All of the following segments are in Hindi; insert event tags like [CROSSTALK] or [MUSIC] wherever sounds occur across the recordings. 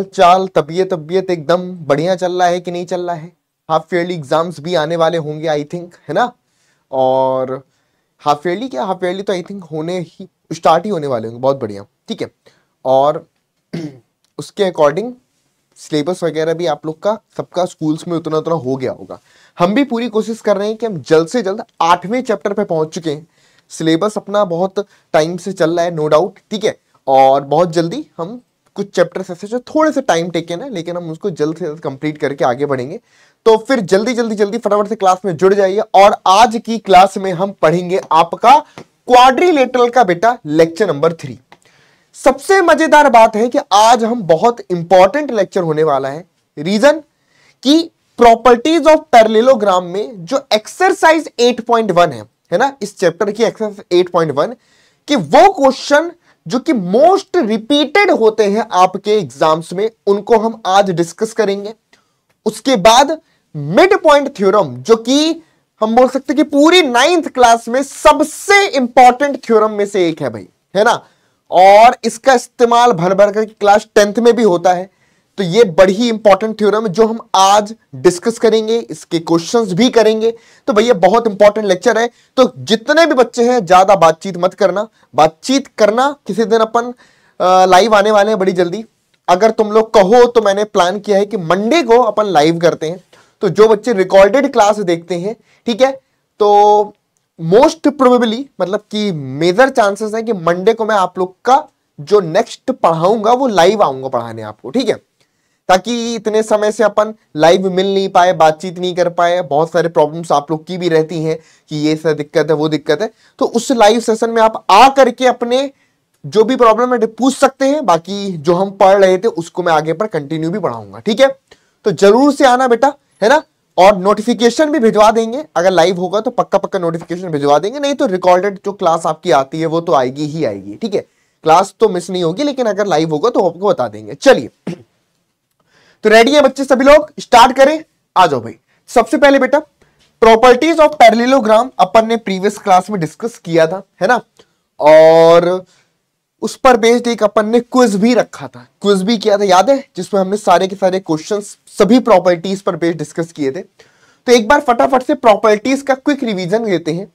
हाल चाल तबीयत तबीयत एकदम बढ़िया चल रहा है कि नहीं चल रहा है हाफ ईयरली एग्जाम्स भी आने वाले होंगे आई थिंक है ना और हाफ ईयरली क्या हाफ ईयरली तो आई थिंक होने ही स्टार्ट ही होने वाले होंगे बहुत बढ़िया ठीक है और [CLEARS THROAT] उसके अकॉर्डिंग सिलेबस वगैरह भी आप लोग का सबका स्कूल्स में उतना उतना हो गया होगा हम भी पूरी कोशिश कर रहे हैं कि हम जल्द से जल्द आठवें चैप्टर पर पहुंच चुके हैं सिलेबस अपना बहुत टाइम से चल रहा है नो डाउट ठीक है और बहुत जल्दी हम कुछ चैप्टर्स ऐसे जो थोड़े से टाइम टेकन है लेकिन हम उसको जल्द से जल्द कंप्लीट करके आगे बढ़ेंगे तो फिर जल्दी जल्दी जल्दी फटाफट से क्लास में जुड़ जाइए और आज की क्लास में हम पढ़ेंगे आपका क्वाड्रिलेटरल का बेटा लेक्चर नंबर थ्री सबसे मजेदार बात है कि आज हम बहुत इंपॉर्टेंट लेक्चर होने वाला है रीजन कि प्रॉपर्टीज ऑफ पैरेललोग्राम में जो एक्सरसाइज 8.1 है है ना इस चैप्टर की एक्सरसाइज 8.1 कि वो क्वेश्चन जो कि मोस्ट रिपीटेड होते हैं आपके एग्जाम्स में उनको हम आज डिस्कस करेंगे उसके बाद मिड पॉइंट थ्योरम जो कि हम बोल सकते हैं कि पूरी नाइन्थ क्लास में सबसे इंपॉर्टेंट थ्योरम में से एक है भाई है ना और इसका इस्तेमाल भर भर कर क्लास टेंथ में भी होता है तो ये बड़ी इंपॉर्टेंट थ्योरम है जो हम आज डिस्कस करेंगे इसके क्वेश्चंस भी करेंगे तो भैया बहुत इंपॉर्टेंट लेक्चर है तो जितने भी बच्चे हैं ज़्यादा बातचीत मत करना बातचीत करना किसी दिन अपन लाइव आने वाले हैं बड़ी जल्दी अगर तुम लोग कहो तो मैंने प्लान किया है कि मंडे को अपन लाइव करते हैं तो जो बच्चे रिकॉर्डेड क्लास देखते हैं ठीक है तो मोस्ट प्रोबेबली मतलब कि मेजर चांसेस है कि मंडे को मैं आप लोग का जो नेक्स्ट पढ़ाऊंगा वो लाइव आऊंगा पढ़ाने आपको ठीक है ताकि इतने समय से अपन लाइव मिल नहीं पाए बातचीत नहीं कर पाए बहुत सारे प्रॉब्लम्स आप लोग की भी रहती हैं कि ये सर दिक्कत है वो दिक्कत है तो उस लाइव सेशन में आप आ करके अपने जो भी प्रॉब्लम है पूछ सकते हैं बाकी जो हम पढ़ रहे थे उसको मैं आगे पर कंटिन्यू भी पढ़ाऊंगा ठीक है तो जरूर से आना बेटा है ना और नोटिफिकेशन भी भिजवा देंगे अगर लाइव होगा तो पक्का पक्का नोटिफिकेशन भिजवा देंगे नहीं तो रिकॉर्डेड जो क्लास आपकी आती है वो तो आएगी ही आएगी ठीक है क्लास तो मिस नहीं होगी लेकिन अगर लाइव होगा तो आपको बता देंगे चलिए तो रेडी है बच्चे सभी लोग स्टार्ट करें आ जाओ भाई सबसे पहले बेटा प्रॉपर्टीज ऑफ पैरलेलोग्राम अपन ने प्रीवियस क्लास में डिस्कस किया था है ना और उस पर बेस्ड एक अपन ने क्विज भी रखा था क्विज भी किया था याद है जिसमें हमने सारे के सारे क्वेश्चंस सभी प्रॉपर्टीज पर बेस्ड डिस्कस किए थे तो एक बार फटाफट से प्रॉपर्टीज का क्विक रिवीजन लेते हैं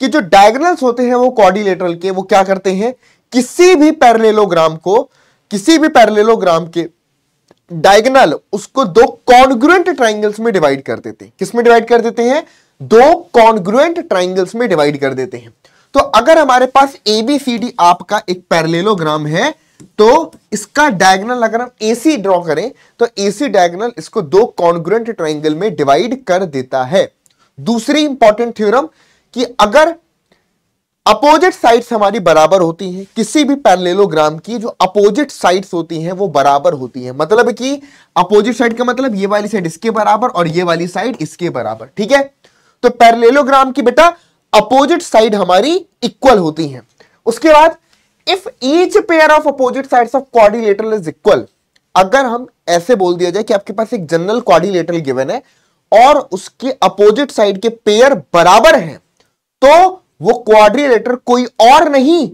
कि जो डायगनल्स होते हैं वो कॉर्डिलेटरल के वो क्या करते हैं किसी भी पैरलेलोग्राम को किसी भी पैरलेलोग्राम के डायगनल उसको दो कॉन्ग्रुएंट ट्राइंगल्स में डिवाइड कर देते हैं किसमें डिवाइड कर देते हैं दो कॉन्ग्रुएंट ट्राइंगल्स में डिवाइड कर देते हैं तो अगर हमारे पास एबीसीडी आपका एक पैरेललोग्राम है तो इसका डायगनल अगर हम एसी ड्रॉ करें तो एसी डायगनल इसको दो कॉन्ग्रुएंट ट्राइंगल में डिवाइड कर देता है दूसरी इंपॉर्टेंट थ्योरम कि अगर अपोजिट साइड्स हमारी बराबर होती हैं किसी भी पैरलेलोग्राम की जो अपोजिट साइड्स होती हैं वो बराबर होती हैं मतलब कि अपोजिट साइड का मतलब ये वाली साइड इसके बराबर और ये वाली साइड इसके बराबर ठीक है तो पैरलेलोग्राम की बेटा अपोजिट साइड हमारी इक्वल होती हैं उसके बाद if each pair of opposite side of quadrilateral is equal अगर हम ऐसे बोल दिया जाए कि आपके पास एक जनरल क्वारिलेटरल गिवन है और उसके अपोजिट साइड के पेयर बराबर है तो वो क्वाड्रिलेटर कोई और नहीं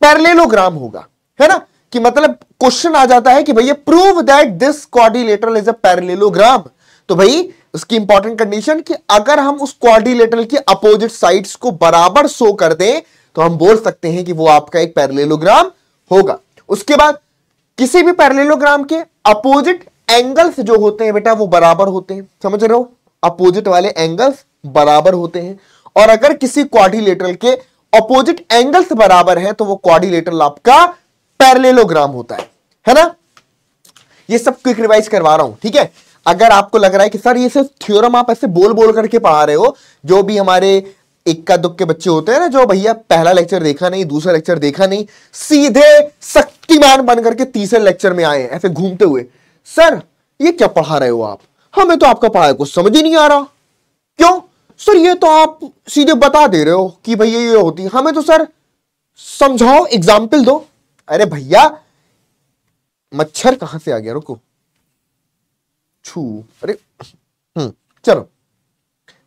पैरलेलोग्राम होगा है ना कि मतलब क्वेश्चन आ जाता है कि भैया prove that this quadrilateral is a parallelogram तो भाई उसकी इंपॉर्टेंट कंडीशन कि अगर हम उस क्वाड्रिलेटर के अपोजिट साइड्स को बराबर शो कर दें तो हम बोल सकते हैं कि वो आपका एक पैरलेलोग्राम होगा उसके बाद किसी भी पैरलेलोग्राम के अपोजिट एंगल्स जो होते हैं बेटा वो बराबर होते हैं समझ रहे हो अपोजिट वाले एंगल्स बराबर होते हैं और अगर किसी क्वारिलेटर के ऑपोजिट एंगल्स बराबर है तो वो क्वारिलेटर आपका पैरलेलोग्राम होता है है ना ये सब क्विक रिवाइज करवा रहा हूं ठीक है अगर आपको लग रहा है कि सर ये सिर्फ थ्योरम आप ऐसे बोल बोल करके पढ़ा रहे हो जो भी हमारे इक्का दुख के बच्चे होते हैं ना जो भैया पहला लेक्चर देखा नहीं दूसरा लेक्चर देखा नहीं सीधे शक्तिमान बन करके तीसरे लेक्चर में आए ऐसे घूमते हुए सर ये क्या पढ़ा रहे हो आप हमें तो आपका पढ़ाया कुछ समझ ही नहीं आ रहा क्यों सर ये तो आप सीधे बता दे रहे हो कि भैया ये होती है हमें तो सर समझाओ एग्जाम्पल दो अरे भैया मच्छर कहां से आ गया रुको छू अरे हम्म, चलो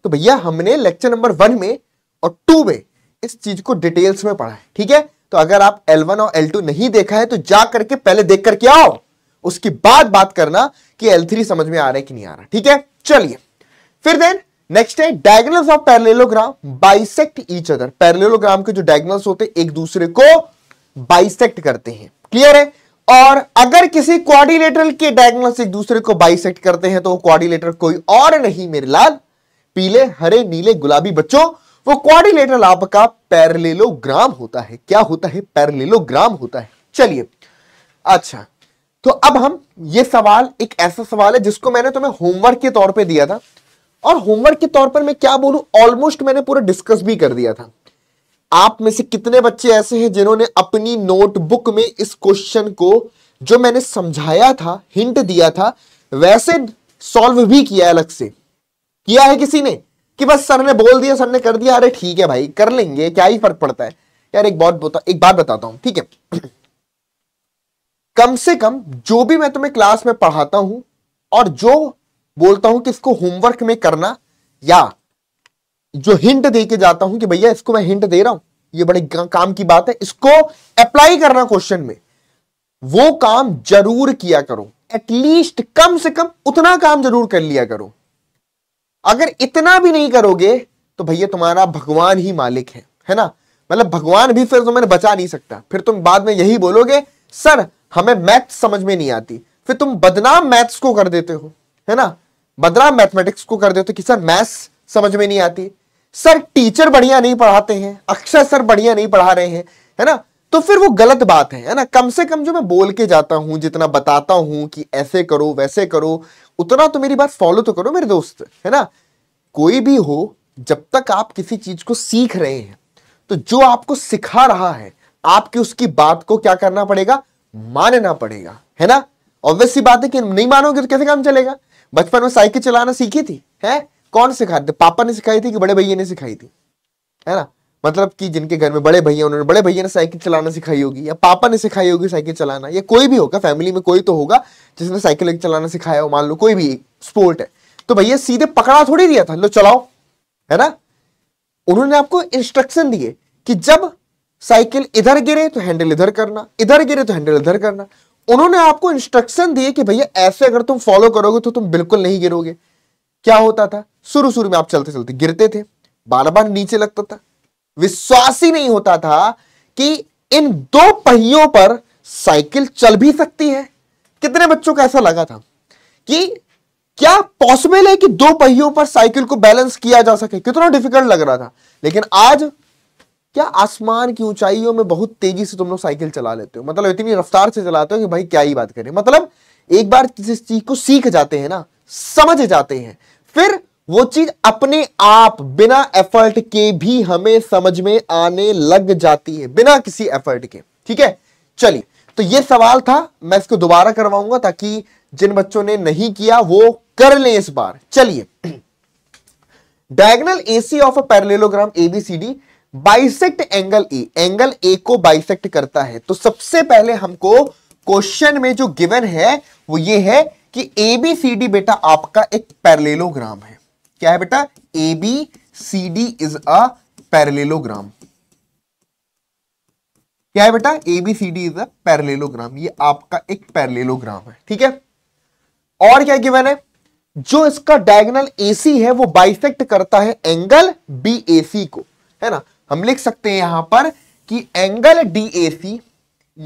तो भैया हमने लेक्चर नंबर वन में और टू में इस चीज को डिटेल्स में पढ़ा है ठीक है तो अगर आप L1 और L2 नहीं देखा है तो जा करके पहले देख करके आओ उसके बाद बात करना कि L3 समझ में आ रहा है कि नहीं आ रहा ठीक है चलिए फिर देन नेक्स्ट है diagonal of parallelogram bisect each other parallelogram के जो डायगनल्स होते हैं एक दूसरे को बाइसेक्ट करते हैं क्लियर है और अगर किसी क्वारिनेटर के डायगनल एक दूसरे को बाइसेक्ट करते हैं तो क्वारिलेटर कोई और नहीं मेरे लाल पीले हरे नीले गुलाबी बच्चों वो क्वारिनेटर आपका पैरलेलोग्राम होता है क्या होता है पैरलेलोग्राम होता है चलिए अच्छा तो अब हम ये सवाल एक ऐसा सवाल है जिसको मैंने तुम्हें होमवर्क के तौर पर दिया था और होमवर्क के तौर पर मैं क्या बोलूं ऑलमोस्ट मैंने पूरा डिस्कस भी कर दिया था आप में से कितने बच्चे ऐसे हैं जिन्होंने अपनी नोटबुक में इस क्वेश्चन को जो मैंने समझाया था हिंट दिया था वैसे सॉल्व भी किया अलग से किया है किसी ने कि बस सर ने बोल दिया सर ने कर दिया अरे ठीक है भाई कर लेंगे क्या ही फर्क पड़ता है यार एक बहुत बता, एक बात बताता हूं ठीक है [CLEARS THROAT] कम से कम जो भी मैं तुम्हें क्लास में पढ़ाता हूं और जो बोलता हूं कि इसको होमवर्क में करना या जो हिंट दे के जाता हूं कि भैया इसको मैं हिंट दे रहा हूं ये बड़े काम की बात है इसको अप्लाई करना क्वेश्चन में वो काम जरूर किया करो एटलीस्ट कम से कम उतना काम जरूर कर लिया करो अगर इतना भी नहीं करोगे तो भैया तुम्हारा भगवान ही मालिक है है ना मतलब भगवान भी फिर तुम्हें बचा नहीं सकता फिर तुम बाद में यही बोलोगे सर हमें मैथ्स समझ में नहीं आती फिर तुम बदनाम मैथ्स को कर देते हो है ना बदरा मैथमेटिक्स को कर देते कि सर मैथ्स समझ में नहीं आती सर टीचर बढ़िया नहीं पढ़ाते हैं अक्षर सर बढ़िया नहीं पढ़ा रहे हैं है ना तो फिर वो गलत बात है है ना कम से कम जो मैं बोल के जाता हूं जितना बताता हूं कि ऐसे करो वैसे करो उतना तो मेरी बात फॉलो तो करो मेरे दोस्त है ना कोई भी हो जब तक आप किसी चीज को सीख रहे हैं तो जो आपको सिखा रहा है आपकी उसकी बात को क्या करना पड़ेगा मानना पड़ेगा है ना ऑब्वियस सी बात है कि नहीं मानोगे तो कैसे काम चलेगा बचपन में साइकिल चलाना सीखी थी है कौन सिखाते थे पापा ने सिखाई थी कि बड़े भैया ने सिखाई थी है ना मतलब कि जिनके घर में बड़े भैया उन्होंने बड़े भैया ने साइकिल चलाना सिखाई होगी या पापा ने सिखाई होगी साइकिल चलाना या कोई भी होगा फैमिली में कोई तो होगा जिसने साइकिल चलाना सिखाया हो मान लो कोई भी स्पोर्ट है तो भैया सीधे पकड़ा थोड़ी दिया था लो चलाओ है ना उन्होंने आपको इंस्ट्रक्शन दिए कि जब साइकिल इधर गिरे तो हैंडल इधर करना इधर गिरे तो हैंडल इधर करना उन्होंने आपको इंस्ट्रक्शन दिए कि भैया ऐसे अगर तुम फॉलो करोगे तो तुम बिल्कुल नहीं गिरोगे क्या होता था शुरू शुरू में आप चलते चलते गिरते थे बार बार नीचे लगता था विश्वास ही नहीं होता था कि इन दो पहियों पर साइकिल चल भी सकती है कितने बच्चों को ऐसा लगा था कि क्या पॉसिबल है कि दो पहियों पर साइकिल को बैलेंस किया जा सके कितना डिफिकल्ट लग रहा था लेकिन आज क्या आसमान की ऊंचाइयों में बहुत तेजी से तुम लोग साइकिल चला लेते हो मतलब इतनी रफ्तार से चलाते हो कि भाई क्या ही बात करें मतलब एक बार किसी चीज को सीख जाते हैं ना समझ जाते हैं फिर वो चीज अपने आप बिना एफर्ट के भी हमें समझ में आने लग जाती है बिना किसी एफर्ट के ठीक है चलिए तो ये सवाल था मैं इसको दोबारा करवाऊंगा ताकि जिन बच्चों ने नहीं किया वो कर लें इस बार चलिए diagonal AC of a parallelogram ABCD bisect angle A e, angle A को बाइसेक्ट करता है तो सबसे पहले हमको क्वेश्चन में जो गिवन है वो ये है कि ए बी सी डी बेटा आपका एक पैरलेलोग्राम है क्या है बेटा A B C D is a parallelogram क्या है बेटा A B C D is a parallelogram ये आपका एक पैरलेलोग्राम है ठीक है और क्या गिवन है जो इसका डायगोनल एसी है वो बाइसेक्ट करता है एंगल बी ए सी को है ना हम लिख सकते हैं यहां पर कि एंगल डी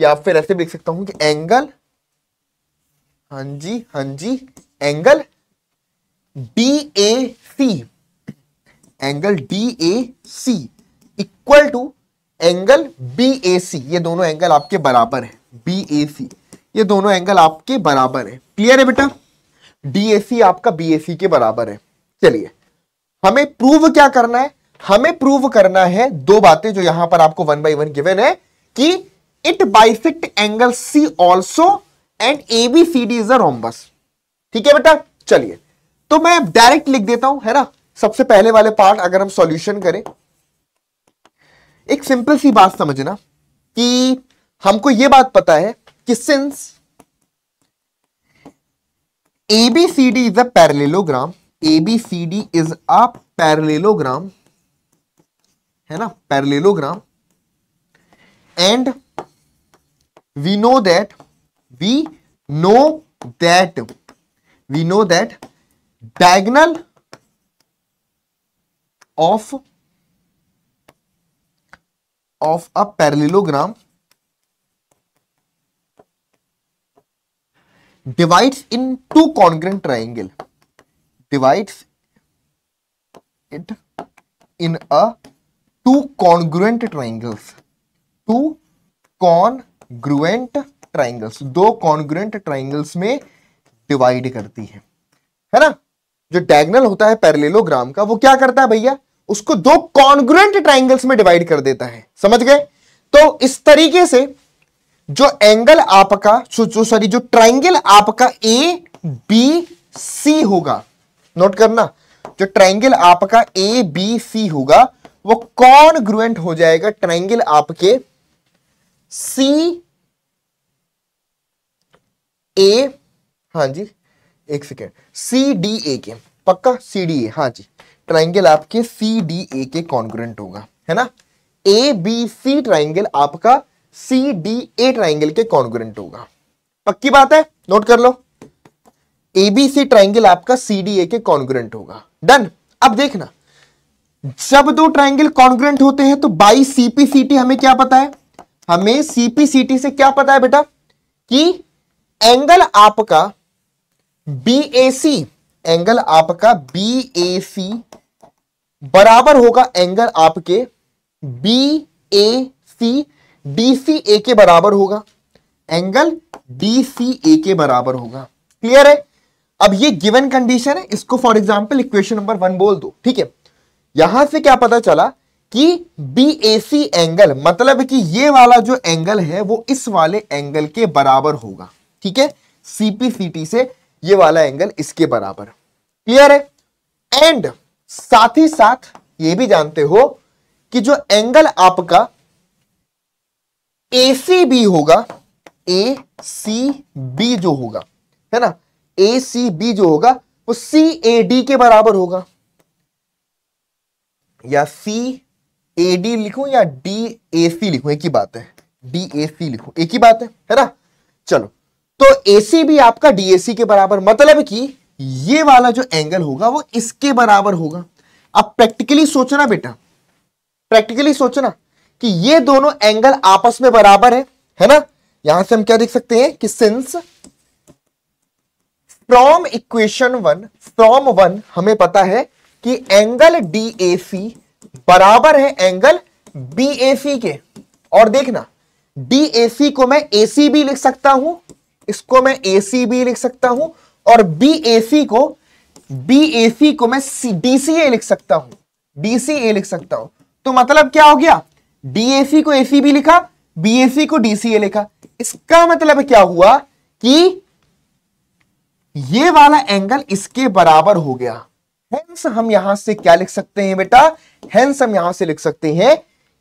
या फिर ऐसे भी लिख सकता हूं कि एंगल हां जी हां जी angle D A C angle D A C equal to angle B A C ये दोनों एंगल आपके बराबर है बी ए सी ये दोनों एंगल आपके बराबर है क्लियर है बेटा डी ए सी आपका बी ए सी के बराबर है चलिए हमें प्रूव क्या करना है हमें प्रूव करना है दो बातें जो यहां पर आपको वन बाई वन गिवेन है कि it bisect angle C also and A B C D is a rhombus ठीक है बेटा चलिए तो मैं डायरेक्ट लिख देता हूं है ना सबसे पहले वाले पार्ट अगर हम सॉल्यूशन करें एक सिंपल सी बात समझना कि हमको यह बात पता है कि since ABCD is a parallelogram ABCD is a parallelogram है ना parallelogram and we know that we know that we know that diagonal of of a parallelogram divides in two congruent triangle divides it in a two congruent triangles two congruent triangles दो कॉन्ग्रुएंट ट्राइंगल्स में डिवाइड करती है है ना जो डायगनल होता है पैरेललोग्राम का वो क्या करता है भैया उसको दो कॉन्ग्रुएंट ट्राइंगल्स में डिवाइड कर देता है समझ गए तो इस तरीके से जो एंगल आपका सॉरी जो ट्राइंगल आपका ए बी सी होगा नोट करना जो ट्राइंगल आपका ए बी सी होगा वो कौन ग्रुएंट हो जाएगा ट्राइंगल आपके सी ए हाँ जी एक सेकेंड सी डी ए के पक्का सी डी ए हाँ जी ट्राइंगल आपके सी डी ए के कॉन्ग्रुएंट होगा है ना ए बी सी ट्राइंगल आपका सी डी ए ट्राइंगल के कॉन्ग्रुएंट होगा पक्की बात है नोट कर लो ए बी सी ट्राइंगल आपका सी डी ए के कॉन्ग्रुएंट होगा डन अब देखना जब दो ट्राइंगल कॉन्ग्रेंट होते हैं तो बाई सीपीसीटी हमें क्या पता है हमें सीपीसीटी से क्या पता है बेटा कि एंगल आपका बीएसी एंगल आपका बीएसी बराबर होगा एंगल आपके B A C D C ए के बराबर होगा एंगल डी सी ए के बराबर होगा क्लियर है अब ये गिवन कंडीशन है इसको for example equation number one बोल दो ठीक है यहां से क्या पता चला कि बी ए सी एंगल मतलब कि ये वाला जो एंगल है वो इस वाले एंगल के बराबर होगा ठीक है सीपीसीटी से ये वाला एंगल इसके बराबर क्लियर है एंड साथ ही साथ ये भी जानते हो कि जो एंगल आपका ए सी बी होगा ए सी बी जो होगा है ना ए सी बी जो होगा वो सी ए डी के बराबर होगा या सी ए डी लिखू या डी ए सी लिखू एक ही बात है डी ए सी लिखू एक ही बात है है ना चलो तो ए सी भी आपका डी ए सी के बराबर मतलब कि ये वाला जो एंगल होगा वो इसके बराबर होगा अब प्रैक्टिकली सोचना बेटा प्रैक्टिकली सोचना कि ये दोनों एंगल आपस में बराबर है है ना यहां से हम क्या देख सकते हैं कि since from equation one from one हमें पता है कि एंगल डी ए सी बराबर है एंगल बी ए सी के और देखना डी ए सी को मैं ए सी भी लिख सकता हूं इसको मैं ए सी भी लिख सकता हूं और बी ए सी को बी ए सी को मैं डी सी लिख सकता हूं डी सी ए लिख सकता हूं तो मतलब क्या हो गया डी ए सी को ए सी भी लिखा बी को डी सी ए लिखा इसका मतलब क्या हुआ कि ये वाला एंगल इसके बराबर हो गया हेंस हम यहां से क्या लिख सकते हैं बेटा हेंस हम यहां से लिख सकते हैं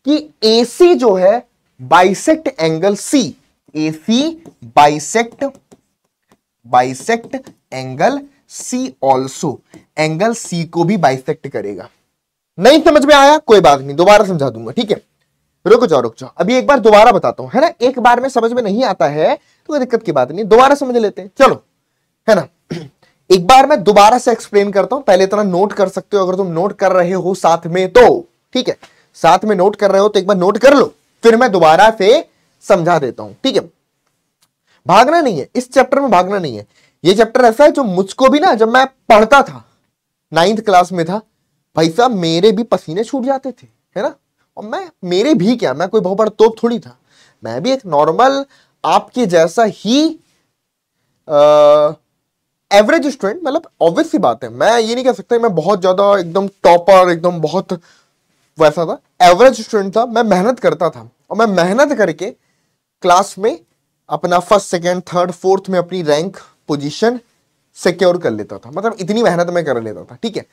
कि सी जो है bisect angle C AC bisect bisect angle C also angle C को भी बाइसेक्ट करेगा नहीं समझ में आया कोई बात नहीं दोबारा समझा दूंगा ठीक है रुक जाओ रुक जाओ अभी एक बार दोबारा बताता हूं है ना एक बार में समझ में नहीं आता है तो कोई दिक्कत की बात नहीं दोबारा समझ लेते हैं चलो है ना एक बार मैं दोबारा से एक्सप्लेन करता हूं पहले इतना नोट कर सकते हो अगर तुम नोट कर रहे हो साथ में तो ठीक है साथ में नोट कर रहे हो तो एक बार नोट कर लो फिर मैं दोबारा से समझा देता हूं ठीक है भागना नहीं है इस चैप्टर में भागना नहीं है ये चैप्टर ऐसा है जो मुझको भी ना जब मैं पढ़ता था नाइन्थ क्लास में था भाई साहब मेरे भी पसीने छूट जाते थे है ना और मैं मेरे भी क्या मैं कोई बहुत बड़ा तोप थोड़ी था मैं भी एक नॉर्मल आपके जैसा ही आ, एवरेज स्टूडेंट मतलब ऑब्वियस सी बात है मैं ये नहीं कह सकता मैं बहुत ज़्यादा एकदम टॉपर एकदम बहुत वैसा था एवरेज स्टूडेंट था मैं मेहनत करता था और मैं मेहनत करके क्लास में अपना फर्स्ट सेकेंड थर्ड फोर्थ में अपनी रैंक पोजिशन सिक्योर कर लेता था मतलब इतनी मेहनत मैं कर लेता था ठीक है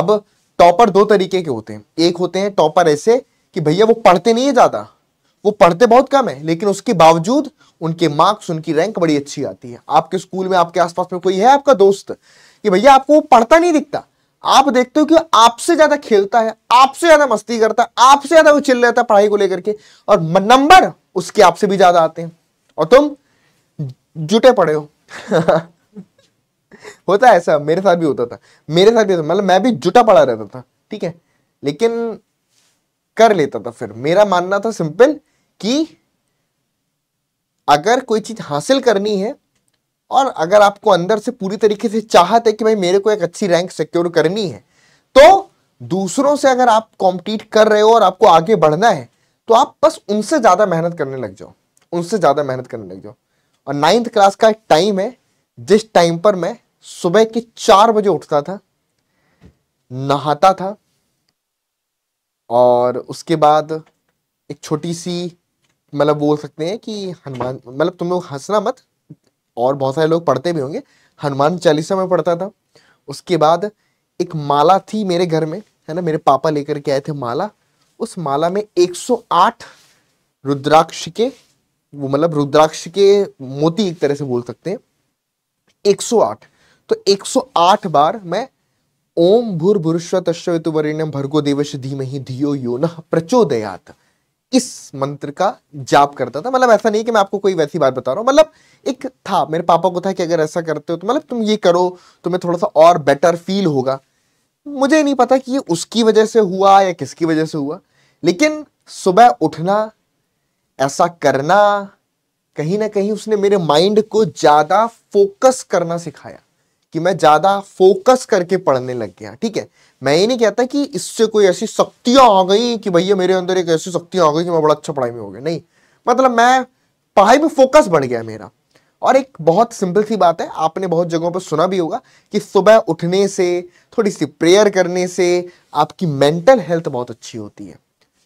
अब टॉपर दो तरीके के होते हैं एक होते हैं टॉपर ऐसे कि भैया वो पढ़ते नहीं है ज़्यादा वो पढ़ते बहुत कम है लेकिन उसके बावजूद उनके मार्क्स उनकी रैंक बड़ी अच्छी आती है आपके स्कूल में आपके आसपास में कोई है आपका दोस्त कि भैया आपको वो पढ़ता नहीं दिखता आप देखते हो कि आपसे ज्यादा खेलता है आपसे ज्यादा मस्ती करता है आपसे ज्यादा वो चिल रहता है पढ़ाई को लेकर के और नंबर उसके आपसे भी ज्यादा आते हैं और तुम जुटे पड़े हो [LAUGHS] होता है ऐसा मेरे साथ भी होता था मेरे साथ भी मतलब मैं भी जुटा पड़ा रहता था ठीक है लेकिन कर लेता था फिर मेरा मानना था सिंपल कि अगर कोई चीज़ हासिल करनी है और अगर आपको अंदर से पूरी तरीके से चाहत है कि भाई मेरे को एक अच्छी रैंक सिक्योर करनी है तो दूसरों से अगर आप कॉम्पीट कर रहे हो और आपको आगे बढ़ना है तो आप बस उनसे ज़्यादा मेहनत करने लग जाओ उनसे ज़्यादा मेहनत करने लग जाओ और नाइन्थ क्लास का एक टाइम है जिस टाइम पर मैं सुबह के चार बजे उठता था नहाता था और उसके बाद एक छोटी सी मतलब बोल सकते हैं कि हनुमान मतलब तुम लोग हंसना मत और बहुत सारे लोग पढ़ते भी होंगे हनुमान चालीसा में पढ़ता था उसके बाद एक माला थी मेरे घर में है ना मेरे पापा लेकर के आए थे माला उस माला में 108 रुद्राक्ष के वो मतलब रुद्राक्ष के मोती एक तरह से बोल सकते हैं 108 तो 108 बार मैं ओम भूर भूर्श्व तस्वितुवरिण्यम भर्गो देवश धीमहि धियो यो न प्रचोदयात इस मंत्र का जाप करता था मतलब ऐसा नहीं कि मैं आपको कोई वैसी बात बता रहा हूं मतलब एक था मेरे पापा को था कि अगर ऐसा करते हो तो मतलब तुम ये करो तुम्हें थोड़ा सा और बेटर फील होगा मुझे नहीं पता कि ये उसकी वजह से हुआ या किसकी वजह से हुआ लेकिन सुबह उठना ऐसा करना कहीं ना कहीं उसने मेरे माइंड को ज़्यादा फोकस करना सिखाया कि मैं ज़्यादा फोकस करके पढ़ने लग गया ठीक है मैं ये नहीं कहता कि इससे कोई ऐसी शक्तियाँ आ गई कि भैया मेरे अंदर एक ऐसी शक्तियाँ आ गई कि मैं बड़ा अच्छा पढ़ाई में हो गया नहीं मतलब मैं पढ़ाई में फोकस बढ़ गया मेरा और एक बहुत सिंपल सी बात है आपने बहुत जगहों पर सुना भी होगा कि सुबह उठने से थोड़ी सी प्रेयर करने से आपकी मेंटल हेल्थ बहुत अच्छी होती है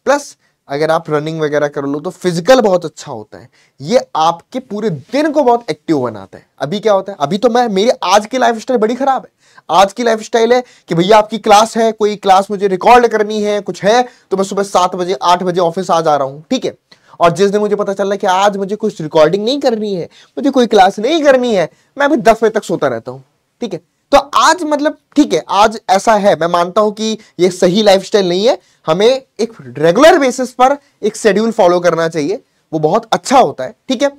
प्लस अगर आप रनिंग वगैरह कर लो तो फिजिकल बहुत अच्छा होता है ये आपके पूरे दिन को बहुत एक्टिव बनाता है अभी क्या होता है अभी तो मैं मेरी आज की लाइफ स्टाइल बड़ी ख़राब है आज की लाइफ स्टाइल है कि भैया आपकी क्लास है कोई क्लास मुझे रिकॉर्ड करनी है कुछ है तो मैं सुबह सात बजे आठ बजे ऑफिस आ जा रहा हूँ ठीक है और जिस दिन मुझे पता चल रहा है कि आज मुझे कुछ रिकॉर्डिंग नहीं करनी है मुझे कोई क्लास नहीं करनी है मैं अभी दस बजे तक सोता रहता हूँ ठीक है तो आज मतलब ठीक है आज ऐसा है मैं मानता हूं कि ये सही लाइफस्टाइल नहीं है हमें एक रेगुलर बेसिस पर एक शेड्यूल फॉलो करना चाहिए वो बहुत अच्छा होता है ठीक है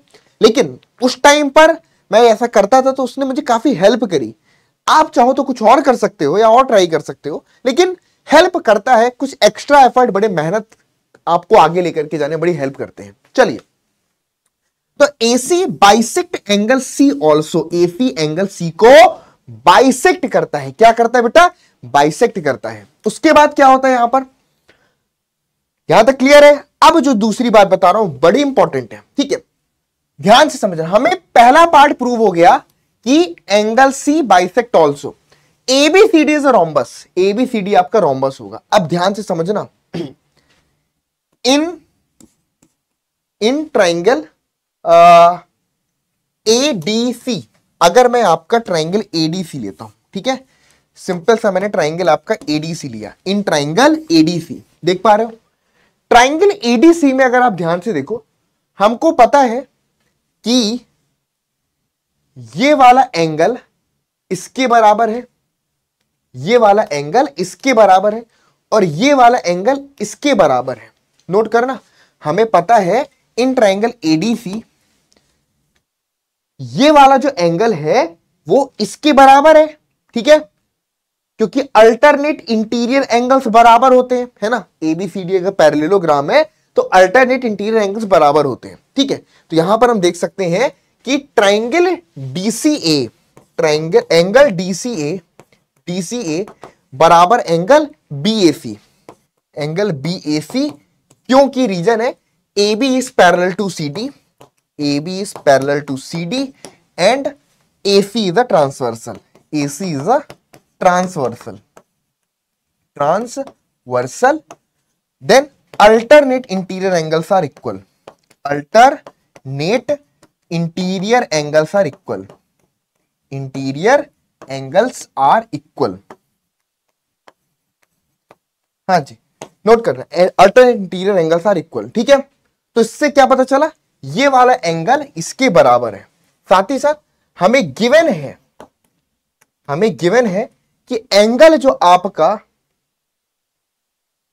लेकिन उस टाइम पर मैं ऐसा करता था तो उसने मुझे काफ़ी हेल्प करी आप चाहो तो कुछ और कर सकते हो या और ट्राई कर सकते हो लेकिन हेल्प करता है कुछ एक्स्ट्रा एफर्ट बड़े मेहनत आपको आगे लेकर के जाने बड़ी हेल्प करते हैं चलिए तो A C angle C also A C angle C को बाइसेक्ट करता है क्या करता है बेटा बाइसेक्ट करता है उसके बाद क्या होता है यहां पर यहां तक क्लियर है अब जो दूसरी बात बता रहा हूं बड़ी इंपॉर्टेंट है ठीक है ध्यान से समझना हमें पहला पार्ट प्रूव हो गया कि angle C bisect also ABCD rhombus ABCD आपका रोमबस होगा अब ध्यान से समझना इन in triangle A D C अगर मैं आपका ट्राइंगल एडीसी लेता हूं ठीक है सिंपल सा मैंने ट्राइंगल आपका एडीसी लिया इन ट्राइंगल एडीसी देख पा रहे हो ट्राइंगल एडीसी में अगर आप ध्यान से देखो हमको पता है कि ये वाला एंगल इसके बराबर है ये वाला एंगल इसके बराबर है और ये वाला एंगल इसके बराबर है नोट करना हमें पता है इन ट्राइंगल एडीसी ये वाला जो एंगल है वो इसके बराबर है ठीक है क्योंकि अल्टरनेट इंटीरियर एंगल्स बराबर होते हैं है ना एबीसीडी अगर पैरलेलोग्राम है तो अल्टरनेट इंटीरियर एंगल्स बराबर होते हैं ठीक है तो यहां पर हम देख सकते हैं कि triangle DCA triangle angle DCA DCA बराबर एंगल बीएसी एंगल बीएसी क्योंकि रीजन है A B is parallel to C D AB is parallel to CD and AC is a transversal. AC is a transversal. Transversal. Then alternate interior angles are equal. Alternate interior angles are equal. Interior angles are equal. हाँ जी नोट करना alternate interior angles are equal ठीक है तो इससे क्या पता चला ये वाला एंगल इसके बराबर है साथ ही साथ हमें गिवन है हमें गिवन है कि एंगल जो आपका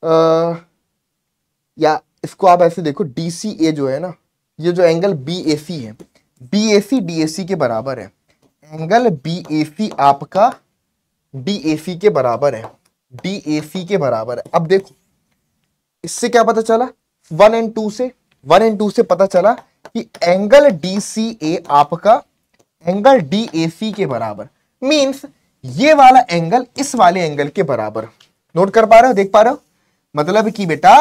आ, या इसको आप ऐसे देखो डी सी ए जो है ना ये जो एंगल बी है B A C D A C के बराबर है एंगल बी ए सी आपका डी ए सी के बराबर है डी ए सी के बराबर है अब देखो इससे क्या पता चला वन एंड टू से वन एंड टू से पता चला कि एंगल डी सी ए आपका एंगल डी ए सी के बराबर मीन्स ये वाला एंगल इस वाले एंगल के बराबर नोट कर पा रहे हो देख पा रहे हो मतलब कि बेटा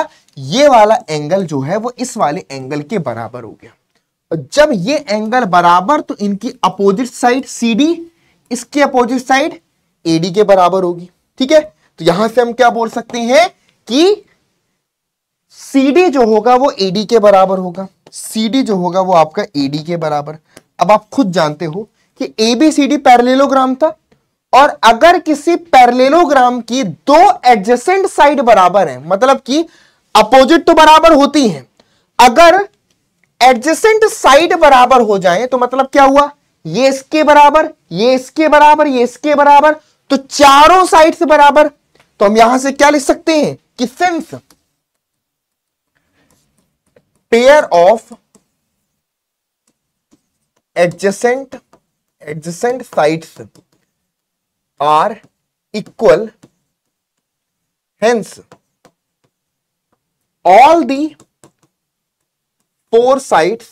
ये वाला एंगल जो है वो इस वाले एंगल के बराबर हो गया जब ये एंगल बराबर तो इनकी अपोजिट साइड सी डी इसके अपोजिट साइड एडी के बराबर होगी ठीक है तो यहां से हम क्या बोल सकते हैं कि सीडी जो होगा वो एडी के बराबर होगा सी डी जो होगा वो आपका एडी के बराबर अब आप खुद जानते हो कि A B C D parallelogram था और अगर किसी पैरलेलोग्राम की दो एडजेसेंट साइड बराबर है मतलब कि अपोजिट तो बराबर होती है अगर एडजेसेंट साइड बराबर हो जाए तो मतलब क्या हुआ ये इसके बराबर ये इसके बराबर ये इसके बराबर तो चारों साइड से बराबर तो हम यहां से क्या लिख सकते हैं कि since pair of adjacent adjacent sides are equal hence all the four sides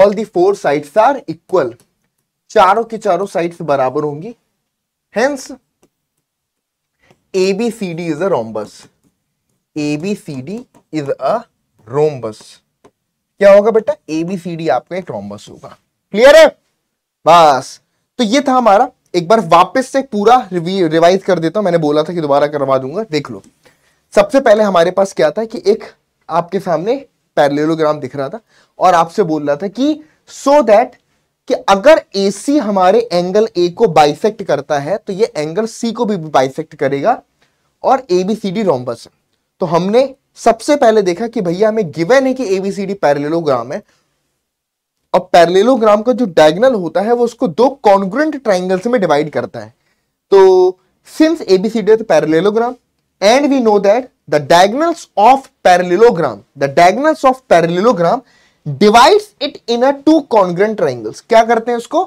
all the four sides are equal चारों की चारों साइड्स बराबर होंगी hence ABCD is a rhombus ABCD is a rhombus क्या होगा बेटा एबीसीडी आपका एक रोमबस होगा क्लियर है बस तो ये था हमारा एक बार वापस से पूरा रिवाइज कर देता हूं मैंने बोला था कि दोबारा करवा दूंगा देख लो सबसे पहले हमारे पास क्या था कि एक आपके सामने पैरेललोग्राम दिख रहा था और आपसे बोल रहा था कि सो so दैट कि अगर AC हमारे एंगल ए को बाइसेक्ट करता है तो ये एंगल सी को भी बाइसेक्ट करेगा और ABCD रोमबस तो हमने सबसे पहले देखा कि भैया हमें गिवन है कि एबीसीडी पैरेललोग्राम है और पैरेललोग्राम का जो डायगनल होता है वो उसको दो कॉन्ग्रेंट ट्राइंगल्स में डिवाइड करता है तो since ABCD parallelogram and we know that the diagonals of parallelogram the diagonals of parallelogram divides it in a two congruent triangles क्या करते हैं उसको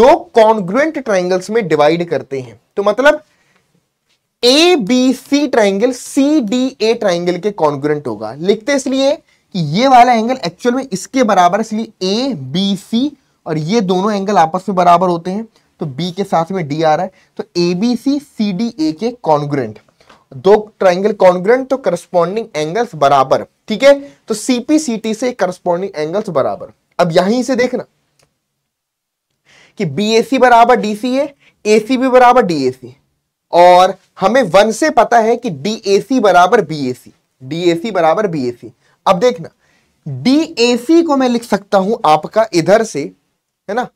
दो कॉन्ग्रेंट ट्राइंगल्स में डिवाइड करते हैं तो मतलब A B C triangle C D A triangle के कॉन्ग्रेंट होगा लिखते इसलिए कि ये वाला एंगल एक्चुअल में इसके बराबर इसलिए ए बी सी और ये दोनों एंगल आपस में बराबर होते हैं तो बी के साथ में डी आ रहा है तो ए बी सी सी डी ए के कॉन्ग्रेंट दो ट्राइंगल कॉन्ग्रेंट तो करस्पॉन्डिंग एंगल्स बराबर ठीक है तो सीपी सी टी से करस्पॉन्डिंग एंगल्स बराबर अब यहीं से देखना कि बी ए सी बराबर डी सी ए सी भी बराबर डी ए सी और हमें वन से पता है कि डी ए सी बराबर B A C D A सी बराबर बी ए सी अब देखना डी ए सी को मैं लिख सकता हूं आपका इधर से है ना